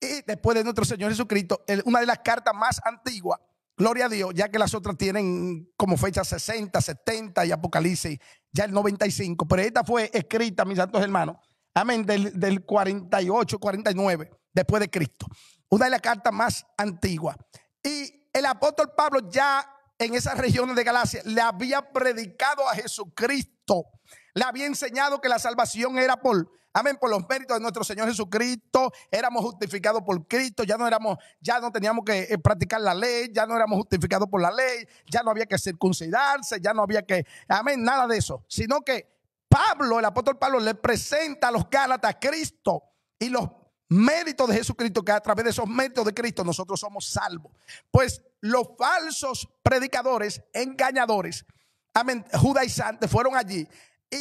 Y después de nuestro Señor Jesucristo, una de las cartas más antiguas Gloria a Dios, ya que las otras tienen como fecha 60, 70 y Apocalipsis, ya el 95, pero esta fue escrita, mis santos hermanos, amén, del, 48, 49, después de Cristo. Una de las cartas más antiguas. Y el apóstol Pablo ya en esas regiones de Galacia le había predicado a Jesucristo, le había enseñado que la salvación era por Amén, por los méritos de nuestro Señor Jesucristo, éramos justificados por Cristo, ya no éramos, ya no teníamos que eh, practicar la ley, ya no éramos justificados por la ley, ya no había que circuncidarse, ya no había que, amén, nada de eso, sino que Pablo, el apóstol Pablo, le presenta a los Gálatas a Cristo y los méritos de Jesucristo, que a través de esos méritos de Cristo nosotros somos salvos. Pues los falsos predicadores, engañadores, amén, judaizantes, fueron allí y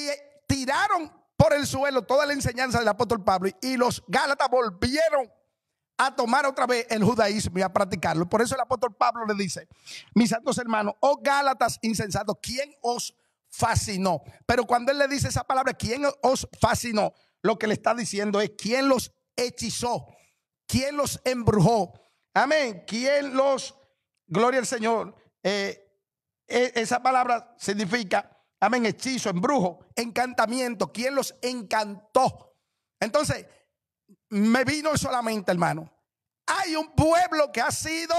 tiraron por el suelo toda la enseñanza del apóstol Pablo y los Gálatas volvieron a tomar otra vez el judaísmo y a practicarlo. Por eso el apóstol Pablo le dice, mis santos hermanos, oh Gálatas insensatos, ¿quién os fascinó? Pero cuando él le dice esa palabra, ¿quién os fascinó? Lo que le está diciendo es, ¿quién los hechizó? ¿Quién los embrujó? Amén. ¿Quién los, gloria al Señor? Eh, e, esa palabra significa amén, hechizo, embrujo, encantamiento, ¿quién los encantó? Entonces, me vino solamente, hermano, hay un pueblo que ha sido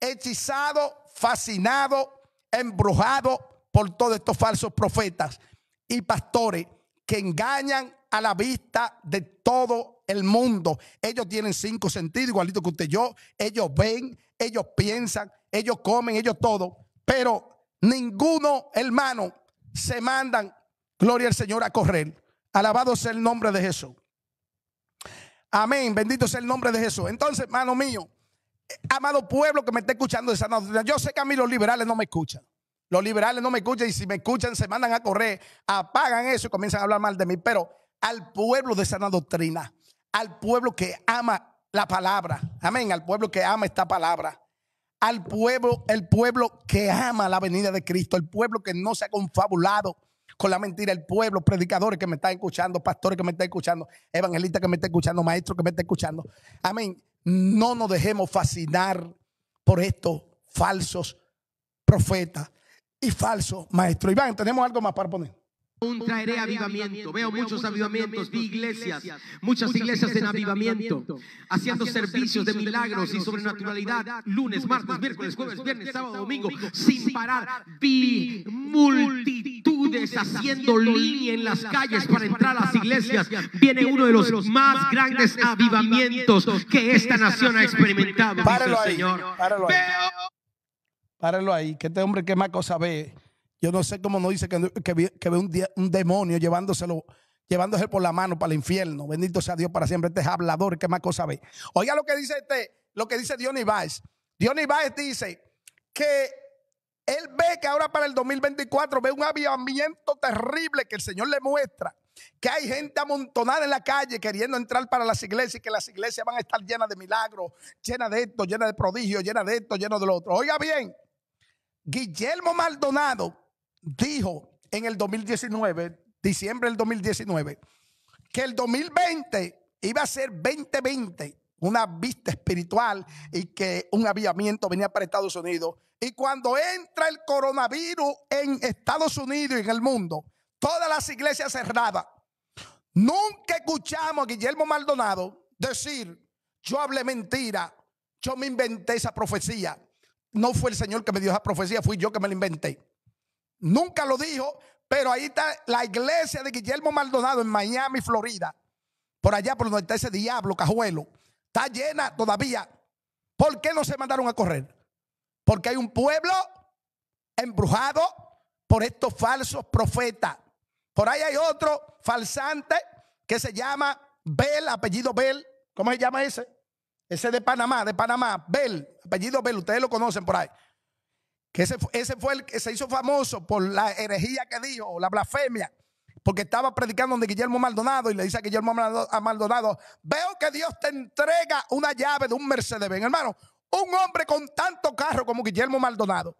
hechizado, fascinado, embrujado por todos estos falsos profetas y pastores que engañan a la vista de todo el mundo. Ellos tienen cinco sentidos, igualito que usted y yo. Ellos ven, ellos piensan, ellos comen, ellos todo. Pero ninguno, hermano, se mandan, gloria al Señor, a correr. Alabado sea el nombre de Jesús. Amén, bendito sea el nombre de Jesús. Entonces, hermano mío, eh, amado pueblo que me está escuchando de sana doctrina, yo sé que a mí los liberales no me escuchan. Los liberales no me escuchan y si me escuchan se mandan a correr, apagan eso y comienzan a hablar mal de mí. Pero al pueblo de sana doctrina, al pueblo que ama la palabra, amén, al pueblo que ama esta palabra, al pueblo, el pueblo que ama la venida de Cristo, el pueblo que no se ha confabulado con la mentira, el pueblo, predicadores que me están escuchando, pastores que me están escuchando, evangelistas que me están escuchando, maestros que me están escuchando. Amén. No nos dejemos fascinar por estos falsos profetas y falsos maestros. Iván, tenemos algo más para poner traeré avivamiento. Veo muchos avivamientos, vi iglesias, muchas iglesias en avivamiento, haciendo servicios de milagros y sobrenaturalidad, lunes, martes, miércoles, jueves, viernes, sábado, domingo, sin parar. Vi multitudes haciendo línea en las calles para entrar a las iglesias. Viene uno de los más grandes avivamientos que esta nación ha experimentado. Páralo ahí, Señor. Páralo ahí. que este hombre qué más cosa ve yo no sé cómo no dice que, ve un, demonio llevándoselo, llevándose por la mano para el infierno. Bendito sea Dios para siempre. Este es hablador, ¿qué más cosa ve? Oiga lo que dice este, lo que dice Baez. Baez dice que él ve que ahora para el 2024 ve un avivamiento terrible que el Señor le muestra. Que hay gente amontonada en la calle queriendo entrar para las iglesias y que las iglesias van a estar llenas de milagros, llenas de esto, llenas de prodigios, llenas de esto, llenas de lo otro. Oiga bien, Guillermo Maldonado, dijo en el 2019, diciembre del 2019, que el 2020 iba a ser 2020, una vista espiritual y que un aviamiento venía para Estados Unidos. Y cuando entra el coronavirus en Estados Unidos y en el mundo, todas las iglesias cerradas. Nunca escuchamos a Guillermo Maldonado decir, yo hablé mentira, yo me inventé esa profecía. No fue el Señor que me dio esa profecía, fui yo que me la inventé. Nunca lo dijo, pero ahí está la iglesia de Guillermo Maldonado en Miami, Florida. Por allá, por donde está ese diablo, cajuelo. Está llena todavía. ¿Por qué no se mandaron a correr? Porque hay un pueblo embrujado por estos falsos profetas. Por ahí hay otro falsante que se llama Bel, apellido Bel. ¿Cómo se llama ese? Ese de Panamá, de Panamá, Bel, apellido Bel, ustedes lo conocen por ahí que ese, fue el que se hizo famoso por la herejía que dijo, la blasfemia, porque estaba predicando donde Guillermo Maldonado y le dice a Guillermo Maldonado, veo que Dios te entrega una llave de un Mercedes-Benz, hermano, un hombre con tanto carro como Guillermo Maldonado.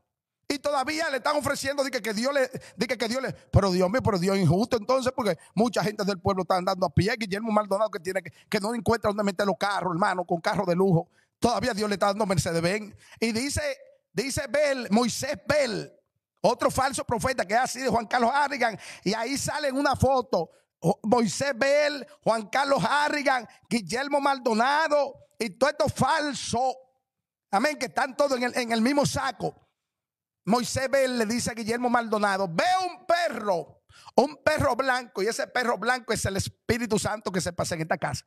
Y todavía le están ofreciendo de que, Dios le, que, Dios le, pero Dios mío, pero Dios injusto entonces, porque mucha gente del pueblo está andando a pie. Guillermo Maldonado que tiene que, que no encuentra dónde meter los carros, hermano, con carro de lujo. Todavía Dios le está dando Mercedes-Benz. Y dice Dice Bel, Moisés Bel, otro falso profeta que ha sido Juan Carlos Harrigan, y ahí sale en una foto Moisés Bel, Juan Carlos Harrigan, Guillermo Maldonado y todo esto falso, amén, que están todos en el, en el mismo saco. Moisés Bel le dice a Guillermo Maldonado, ve un perro, un perro blanco, y ese perro blanco es el Espíritu Santo que se pasa en esta casa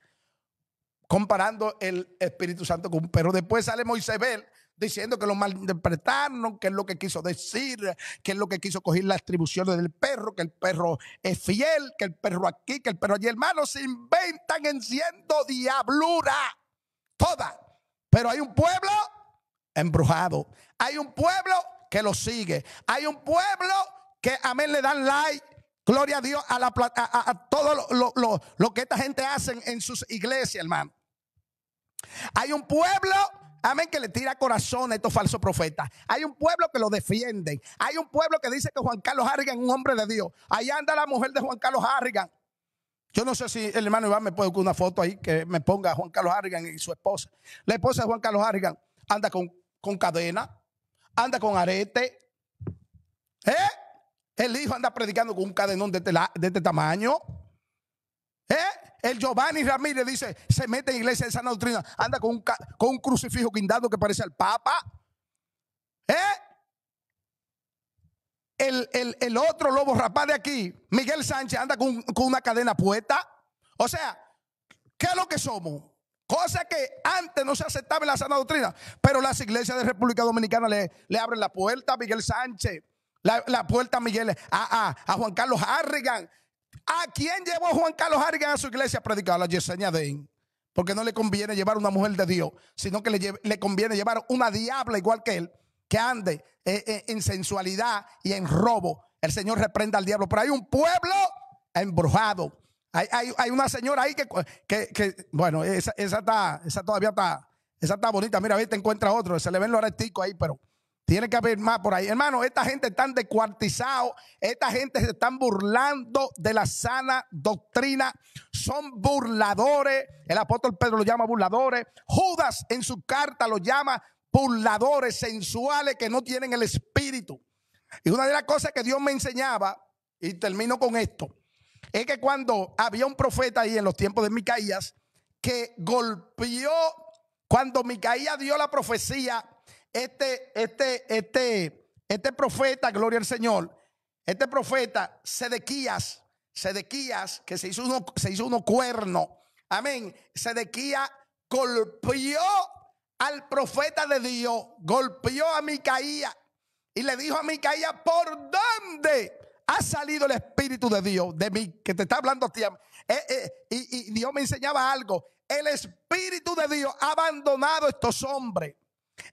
comparando el Espíritu Santo con un perro. Después sale Moisés Bel diciendo que lo malinterpretaron, que es lo que quiso decir, que es lo que quiso coger las atribuciones del perro, que el perro es fiel, que el perro aquí, que el perro allí. Hermanos, se inventan enciendo diablura. Toda. Pero hay un pueblo embrujado. Hay un pueblo que lo sigue. Hay un pueblo que, amén, le dan like. Gloria a Dios a, la, a, todo lo, lo, que esta gente hace en sus iglesias, hermano. Hay un pueblo Amén, que le tira corazón a estos falsos profetas. Hay un pueblo que lo defiende Hay un pueblo que dice que Juan Carlos Harrigan es un hombre de Dios. Ahí anda la mujer de Juan Carlos Harrigan. Yo no sé si el hermano Iván me puede poner una foto ahí que me ponga Juan Carlos Harrigan y su esposa. La esposa de Juan Carlos Harrigan anda con, cadena, anda con arete. ¿Eh? El hijo anda predicando con un cadenón de este, de este tamaño. ¿Eh? El Giovanni Ramírez dice, se mete en iglesia de sana doctrina, anda con un, crucifijo guindado que parece al Papa. ¿Eh? El, otro lobo rapaz de aquí, Miguel Sánchez, anda con, una cadena puesta. O sea, ¿qué es lo que somos? Cosa que antes no se aceptaba en la sana doctrina, pero las iglesias de República Dominicana le, le abren la puerta a Miguel Sánchez, la, puerta a Miguel, a, a Juan Carlos Harrigan, ¿A quién llevó Juan Carlos Harrigan a su iglesia a predicar la Yesenia Dein? Porque no le conviene llevar una mujer de Dios, sino que le, conviene llevar una diabla igual que él, que ande eh, eh, en sensualidad y en robo. El Señor reprenda al diablo. Pero hay un pueblo embrujado. Hay, una señora ahí que, que, bueno, esa, está, esa todavía está, esa está bonita. Mira, ahí te encuentras otro. Se le ven los retico ahí, pero tiene que haber más por ahí. Hermano, esta gente está descuartizado, esta gente se están burlando de la sana doctrina, son burladores, el apóstol Pedro lo llama burladores, Judas en su carta lo llama burladores sensuales que no tienen el espíritu. Y una de las cosas que Dios me enseñaba, y termino con esto, es que cuando había un profeta ahí en los tiempos de Micaías que golpeó, cuando Micaías dio la profecía, este, este, este, este profeta, gloria al Señor, este profeta, Sedequías, Sedequías, que se hizo uno, se hizo uno cuerno, amén, Sedequías golpeó al profeta de Dios, golpeó a Micaía y le dijo a Micaía ¿por dónde ha salido el Espíritu de Dios? De mí, que te está hablando a eh, eh, y, y Dios me enseñaba algo. El Espíritu de Dios ha abandonado estos hombres.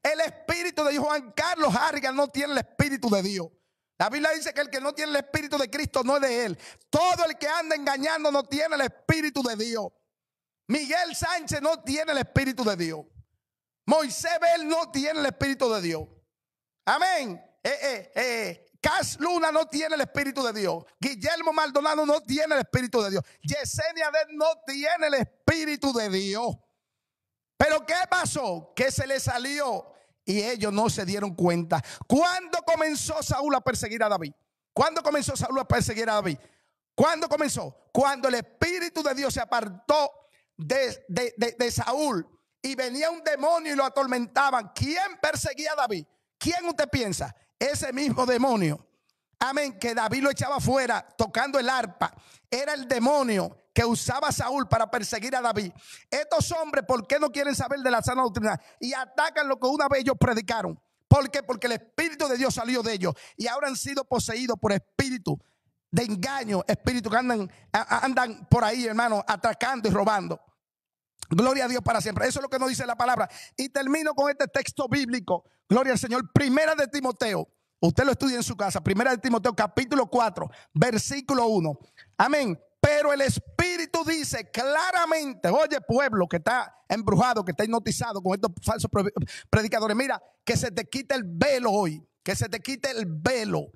El espíritu de Juan Carlos Harrigan no tiene el espíritu de Dios. La Biblia dice que el que no tiene el espíritu de Cristo no es de él. Todo el que anda engañando no tiene el espíritu de Dios. Miguel Sánchez no tiene el espíritu de Dios. Moisés Bel no tiene el espíritu de Dios. Amén. Eh, eh, eh. Luna no tiene el espíritu de Dios. Guillermo Maldonado no tiene el espíritu de Dios. Yesenia de no tiene el espíritu de Dios. Pero ¿qué pasó? Que se le salió y ellos no se dieron cuenta. ¿Cuándo comenzó Saúl a perseguir a David? ¿Cuándo comenzó Saúl a perseguir a David? ¿Cuándo comenzó? Cuando el Espíritu de Dios se apartó de, de Saúl y venía un demonio y lo atormentaban. ¿Quién perseguía a David? ¿Quién usted piensa? Ese mismo demonio amén, que David lo echaba fuera tocando el arpa, era el demonio que usaba Saúl para perseguir a David. Estos hombres, ¿por qué no quieren saber de la sana doctrina? Y atacan lo que una vez ellos predicaron. ¿Por qué? Porque el Espíritu de Dios salió de ellos y ahora han sido poseídos por espíritu de engaño, espíritu que andan, andan por ahí, hermano, atracando y robando. Gloria a Dios para siempre. Eso es lo que nos dice la palabra. Y termino con este texto bíblico. Gloria al Señor. Primera de Timoteo Usted lo estudia en su casa. Primera de Timoteo capítulo 4, versículo 1. Amén. Pero el Espíritu dice claramente, oye pueblo que está embrujado, que está hipnotizado con estos falsos predicadores, mira, que se te quite el velo hoy, que se te quite el velo.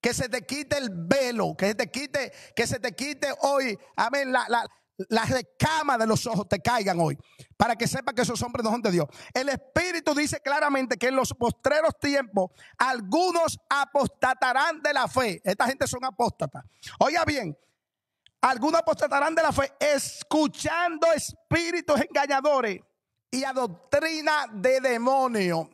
Que se te quite el velo, que se te quite, que se te quite hoy, amén, la, la, las escamas de los ojos te caigan hoy, para que sepa que esos hombres no son de Dios. El Espíritu dice claramente que en los postreros tiempos algunos apostatarán de la fe. Esta gente son apóstatas. Oiga bien, algunos apostatarán de la fe escuchando espíritus engañadores y a doctrina de demonio.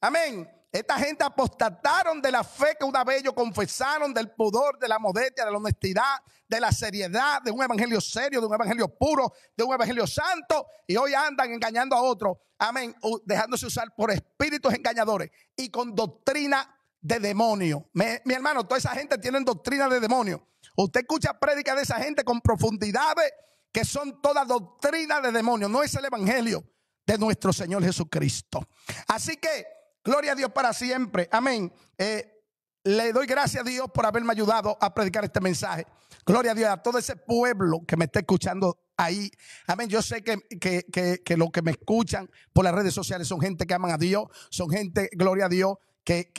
Amén. Esta gente apostataron de la fe que una vez ellos confesaron, del pudor, de la modestia, de la honestidad, de la seriedad, de un evangelio serio, de un evangelio puro, de un evangelio santo, y hoy andan engañando a otros, amén, dejándose usar por espíritus engañadores y con doctrina de demonio. mi hermano, toda esa gente tiene doctrina de demonio. Usted escucha prédicas de esa gente con profundidades que son toda doctrina de demonio. No es el evangelio de nuestro Señor Jesucristo. Así que, gloria a Dios para siempre. Amén. Eh, le doy gracias a Dios por haberme ayudado a predicar este mensaje. Gloria a Dios, a todo ese pueblo que me está escuchando ahí. Amén. Yo sé que, que, que, los que me escuchan por las redes sociales son gente que aman a Dios, son gente, gloria a Dios, que,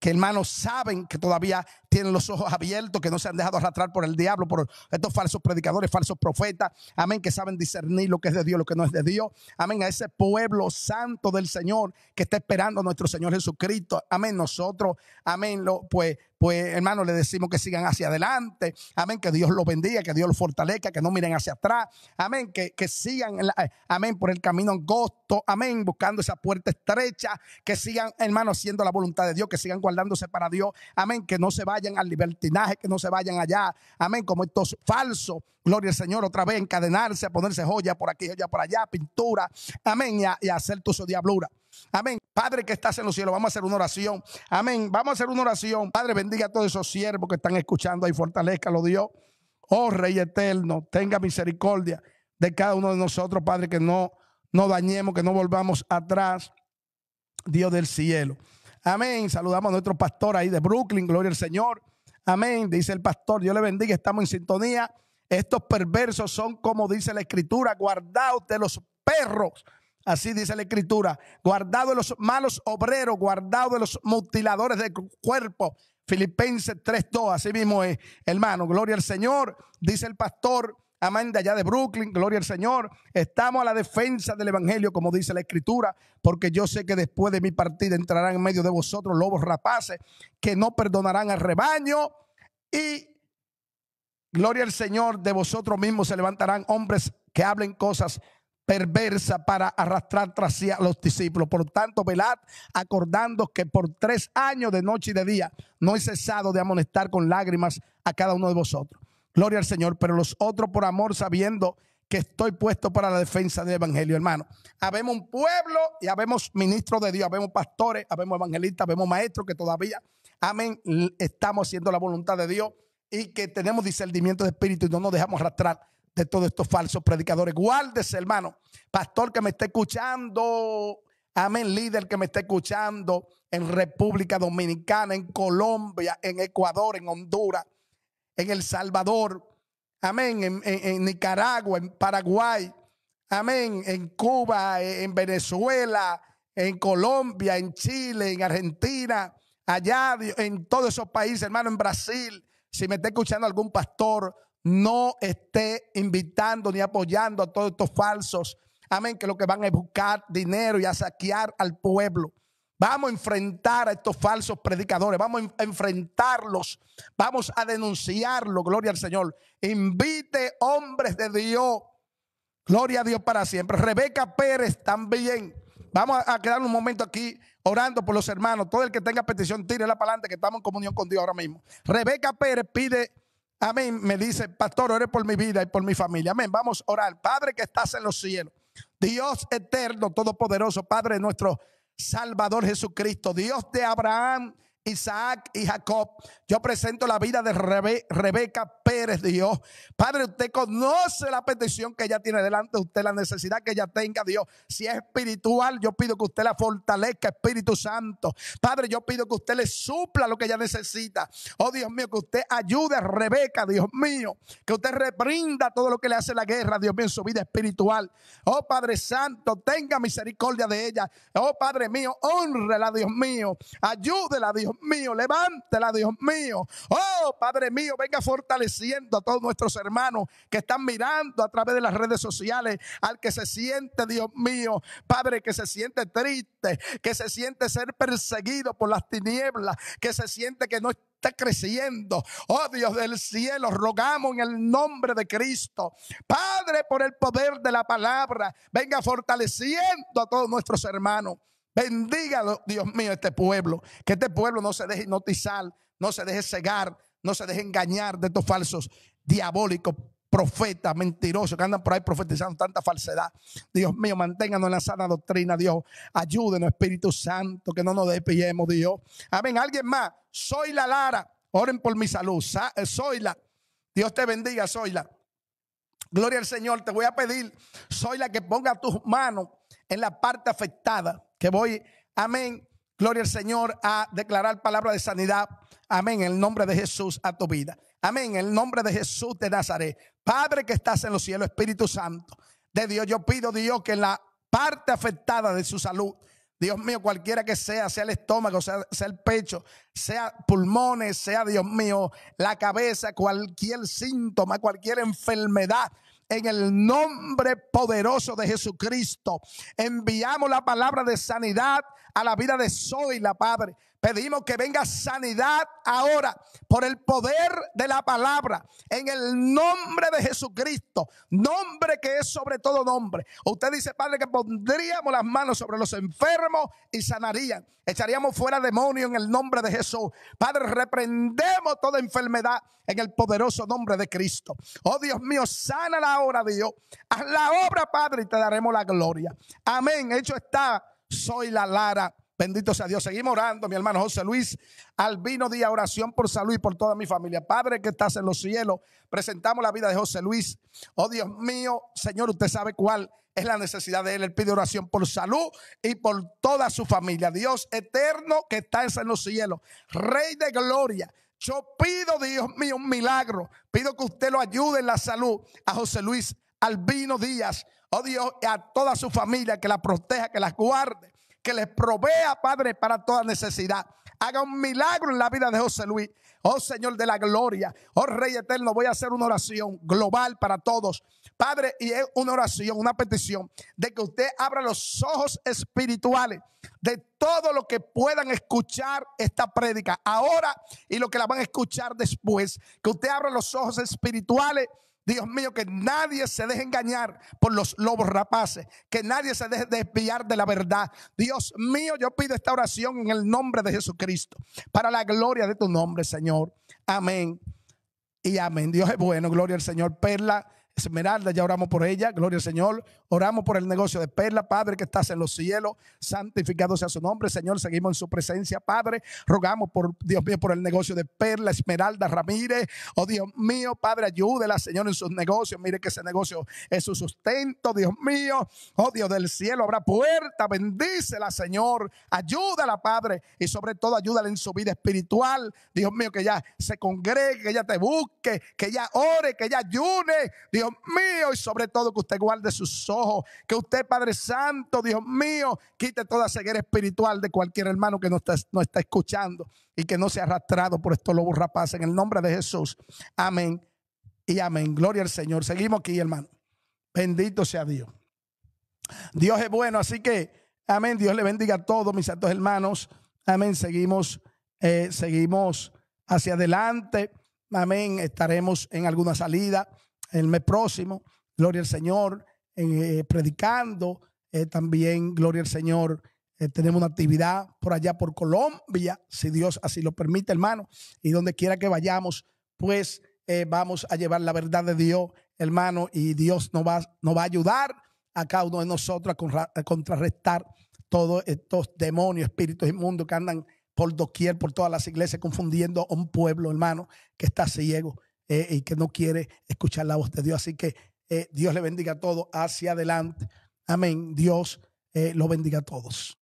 que hermanos saben que todavía tienen los ojos abiertos, que no se han dejado arrastrar por el diablo, por estos falsos predicadores, falsos profetas, amén, que saben discernir lo que es de Dios, lo que no es de Dios, amén, a ese pueblo santo del Señor que está esperando a nuestro Señor Jesucristo, amén, nosotros, amén, pues, pues hermanos, le decimos que sigan hacia adelante, amén, que Dios los bendiga, que Dios los fortalezca, que no miren hacia atrás, amén, que, que sigan, eh, amén, por el camino angosto, amén, buscando esa puerta estrecha, que sigan, hermanos, siendo la voluntad de Dios, que sigan guardando dándose para Dios. Amén. Que no se vayan al libertinaje, que no se vayan allá. Amén. Como estos falso Gloria al Señor otra vez, encadenarse, a ponerse joya por aquí, joya por allá, pintura. Amén. Y hacer tu diablura. Amén. Padre que estás en los cielos, vamos a hacer una oración. Amén. Vamos a hacer una oración. Padre, bendiga a todos esos siervos que están escuchando ahí. Fortalezcalo, Dios. Oh Rey eterno, tenga misericordia de cada uno de nosotros, Padre, que no, no dañemos, que no volvamos atrás. Dios del cielo. Amén. Saludamos a nuestro pastor ahí de Brooklyn, gloria al Señor. Amén. Dice el pastor, Dios le bendiga, estamos en sintonía. Estos perversos son como dice la escritura, guardados de los perros. Así dice la escritura, guardados de los malos obreros, guardados de los mutiladores del cuerpo. Filipenses 3.2, así mismo es, hermano, gloria al Señor, dice el pastor, amén, de allá de Brooklyn, gloria al Señor. Estamos a la defensa del Evangelio, como dice la Escritura, porque yo sé que después de mi partida entrarán en medio de vosotros lobos rapaces que no perdonarán al rebaño y gloria al Señor, de vosotros mismos se levantarán hombres que hablen cosas perversas para arrastrar tras sí a los discípulos. Por tanto, velad acordando que por tres años de noche y de día no he cesado de amonestar con lágrimas a cada uno de vosotros. Gloria al Señor, pero los otros por amor sabiendo que estoy puesto para la defensa del Evangelio, hermano. Habemos un pueblo y habemos ministros de Dios, habemos pastores, habemos evangelistas, habemos maestros que todavía, amén, estamos haciendo la voluntad de Dios y que tenemos discernimiento de espíritu y no nos dejamos arrastrar de todos estos falsos predicadores. Guárdese, hermano, pastor que me esté escuchando, amén, líder que me esté escuchando en República Dominicana, en Colombia, en Ecuador, en Honduras en El Salvador, amén, en, Nicaragua, en Paraguay, amén, en Cuba, en Venezuela, en Colombia, en Chile, en Argentina, allá en todos esos países, hermano, en Brasil. Si me está escuchando algún pastor, no esté invitando ni apoyando a todos estos falsos. Amén, que lo que van a buscar dinero y a saquear al pueblo. Vamos a enfrentar a estos falsos predicadores, vamos a enfrentarlos, vamos a denunciarlos, gloria al Señor. Invite hombres de Dios, gloria a Dios para siempre. Rebeca Pérez también. Vamos a quedar un momento aquí orando por los hermanos. Todo el que tenga petición, tírela para adelante, que estamos en comunión con Dios ahora mismo. Rebeca Pérez pide, amén, me dice, pastor, ore por mi vida y por mi familia. Amén, vamos a orar. Padre que estás en los cielos, Dios eterno, todopoderoso, Padre nuestro Salvador Jesucristo, Dios de Abraham, Isaac y Jacob. Yo presento la vida de Rebeca Pérez, Dios. Padre, usted conoce la petición que ella tiene delante de usted, la necesidad que ella tenga, Dios. Si es espiritual, yo pido que usted la fortalezca, Espíritu Santo. Padre, yo pido que usted le supla lo que ella necesita. Oh, Dios mío, que usted ayude a Rebeca, Dios mío. Que usted reprinda todo lo que le hace la guerra, Dios mío, en su vida espiritual. Oh, Padre Santo, tenga misericordia de ella. Oh, Padre mío, honrela, Dios mío. Ayúdela, Dios Dios mío, levántela, Dios mío. Oh, Padre mío, venga fortaleciendo a todos nuestros hermanos que están mirando a través de las redes sociales, al que se siente, Dios mío, Padre, que se siente triste, que se siente ser perseguido por las tinieblas, que se siente que no está está creciendo. Oh Dios del cielo, rogamos en el nombre de Cristo. Padre, por el poder de la palabra, venga fortaleciendo a todos nuestros hermanos. Bendígalo, Dios mío, este pueblo. Que este pueblo no se deje hipnotizar, no se deje cegar, no se deje engañar de estos falsos diabólicos profetas mentirosos que andan por ahí profetizando tanta falsedad. Dios mío, manténganos en la sana doctrina, Dios. Ayúdenos, Espíritu Santo, que no nos despillemos, Dios. Amén. Alguien más, soy la Lara. Oren por mi salud. Soy eh, la. Dios te bendiga, soy la. Gloria al Señor, te voy a pedir, soy la que ponga tus manos en la parte afectada que voy, amén, gloria al Señor, a declarar palabra de sanidad, amén, en el nombre de Jesús a tu vida. Amén, en el nombre de Jesús de Nazaret. Padre que estás en los cielos, Espíritu Santo de Dios, yo pido, Dios, que la parte afectada de su salud, Dios mío, cualquiera que sea, sea el estómago, sea, sea, el pecho, sea pulmones, sea, Dios mío, la cabeza, cualquier síntoma, cualquier enfermedad en el nombre poderoso de Jesucristo. Enviamos la palabra de sanidad a la vida de soy la Padre. Pedimos que venga sanidad ahora por el poder de la palabra en el nombre de Jesucristo, nombre que es sobre todo nombre. Usted dice, Padre, que pondríamos las manos sobre los enfermos y sanarían. Echaríamos fuera demonio en el nombre de Jesús. Padre, reprendemos toda enfermedad en el poderoso nombre de Cristo. Oh Dios mío, sana la obra, Dios. Haz la obra, Padre, y te daremos la gloria. Amén. Hecho está soy la Lara. Bendito sea Dios. Seguimos orando, mi hermano José Luis. Albino Díaz. oración por salud y por toda mi familia. Padre que estás en los cielos, presentamos la vida de José Luis. Oh Dios mío, Señor, usted sabe cuál es la necesidad de él. Él pide oración por salud y por toda su familia. Dios eterno que estás en los cielos, Rey de gloria. Yo pido, Dios mío, un milagro. Pido que usted lo ayude en la salud a José Luis Albino Díaz. Oh Dios, a toda su familia que la proteja, que la guarde, que les provea, Padre, para toda necesidad. Haga un milagro en la vida de José Luis. Oh Señor de la gloria, oh Rey eterno, voy a hacer una oración global para todos. Padre, y es una oración, una petición de que usted abra los ojos espirituales de todo lo que puedan escuchar esta prédica ahora y lo que la van a escuchar después. Que usted abra los ojos espirituales Dios mío, que nadie se deje engañar por los lobos rapaces, que nadie se deje desviar de la verdad. Dios mío, yo pido esta oración en el nombre de Jesucristo, para la gloria de tu nombre, Señor. Amén. Y amén. Dios es bueno, gloria al Señor. Perla. Esmeralda, ya oramos por ella, gloria al Señor. Oramos por el negocio de Perla, Padre que estás en los cielos, santificado sea su nombre, Señor, seguimos en su presencia, Padre. Rogamos por, Dios mío, por el negocio de Perla, Esmeralda Ramírez. Oh Dios mío, Padre, ayúdela, Señor, en sus negocios. Mire que ese negocio es su sustento, Dios mío. Oh Dios del cielo, habrá puerta, bendícela, Señor. Ayúdala, Padre, y sobre todo ayúdala en su vida espiritual. Dios mío, que ella se congregue, que ella te busque, que ella ore, que ella ayune. Dios Dios mío, y sobre todo que usted guarde sus ojos, que usted, Padre Santo, Dios mío, quite toda ceguera espiritual de cualquier hermano que no está, no está escuchando y que no sea arrastrado por estos lobos rapaces. En el nombre de Jesús, amén y amén. Gloria al Señor. Seguimos aquí, hermano. Bendito sea Dios. Dios es bueno, así que, amén. Dios le bendiga a todos mis santos hermanos. Amén. Seguimos, eh, seguimos hacia adelante. Amén. Estaremos en alguna salida el mes próximo, gloria al Señor, eh, predicando, eh, también, gloria al Señor, eh, tenemos una actividad por allá por Colombia, si Dios así lo permite, hermano, y donde quiera que vayamos, pues vamos a llevar la verdad de Dios, hermano, y Dios nos va, nos va a ayudar a cada uno de nosotros a, contrarrestar todos estos demonios, espíritus inmundos que andan por doquier, por todas las iglesias, confundiendo a un pueblo, hermano, que está ciego eh, y que no quiere escuchar la voz de Dios. Así que eh, Dios le bendiga a todos hacia adelante. Amén. Dios eh, lo bendiga a todos.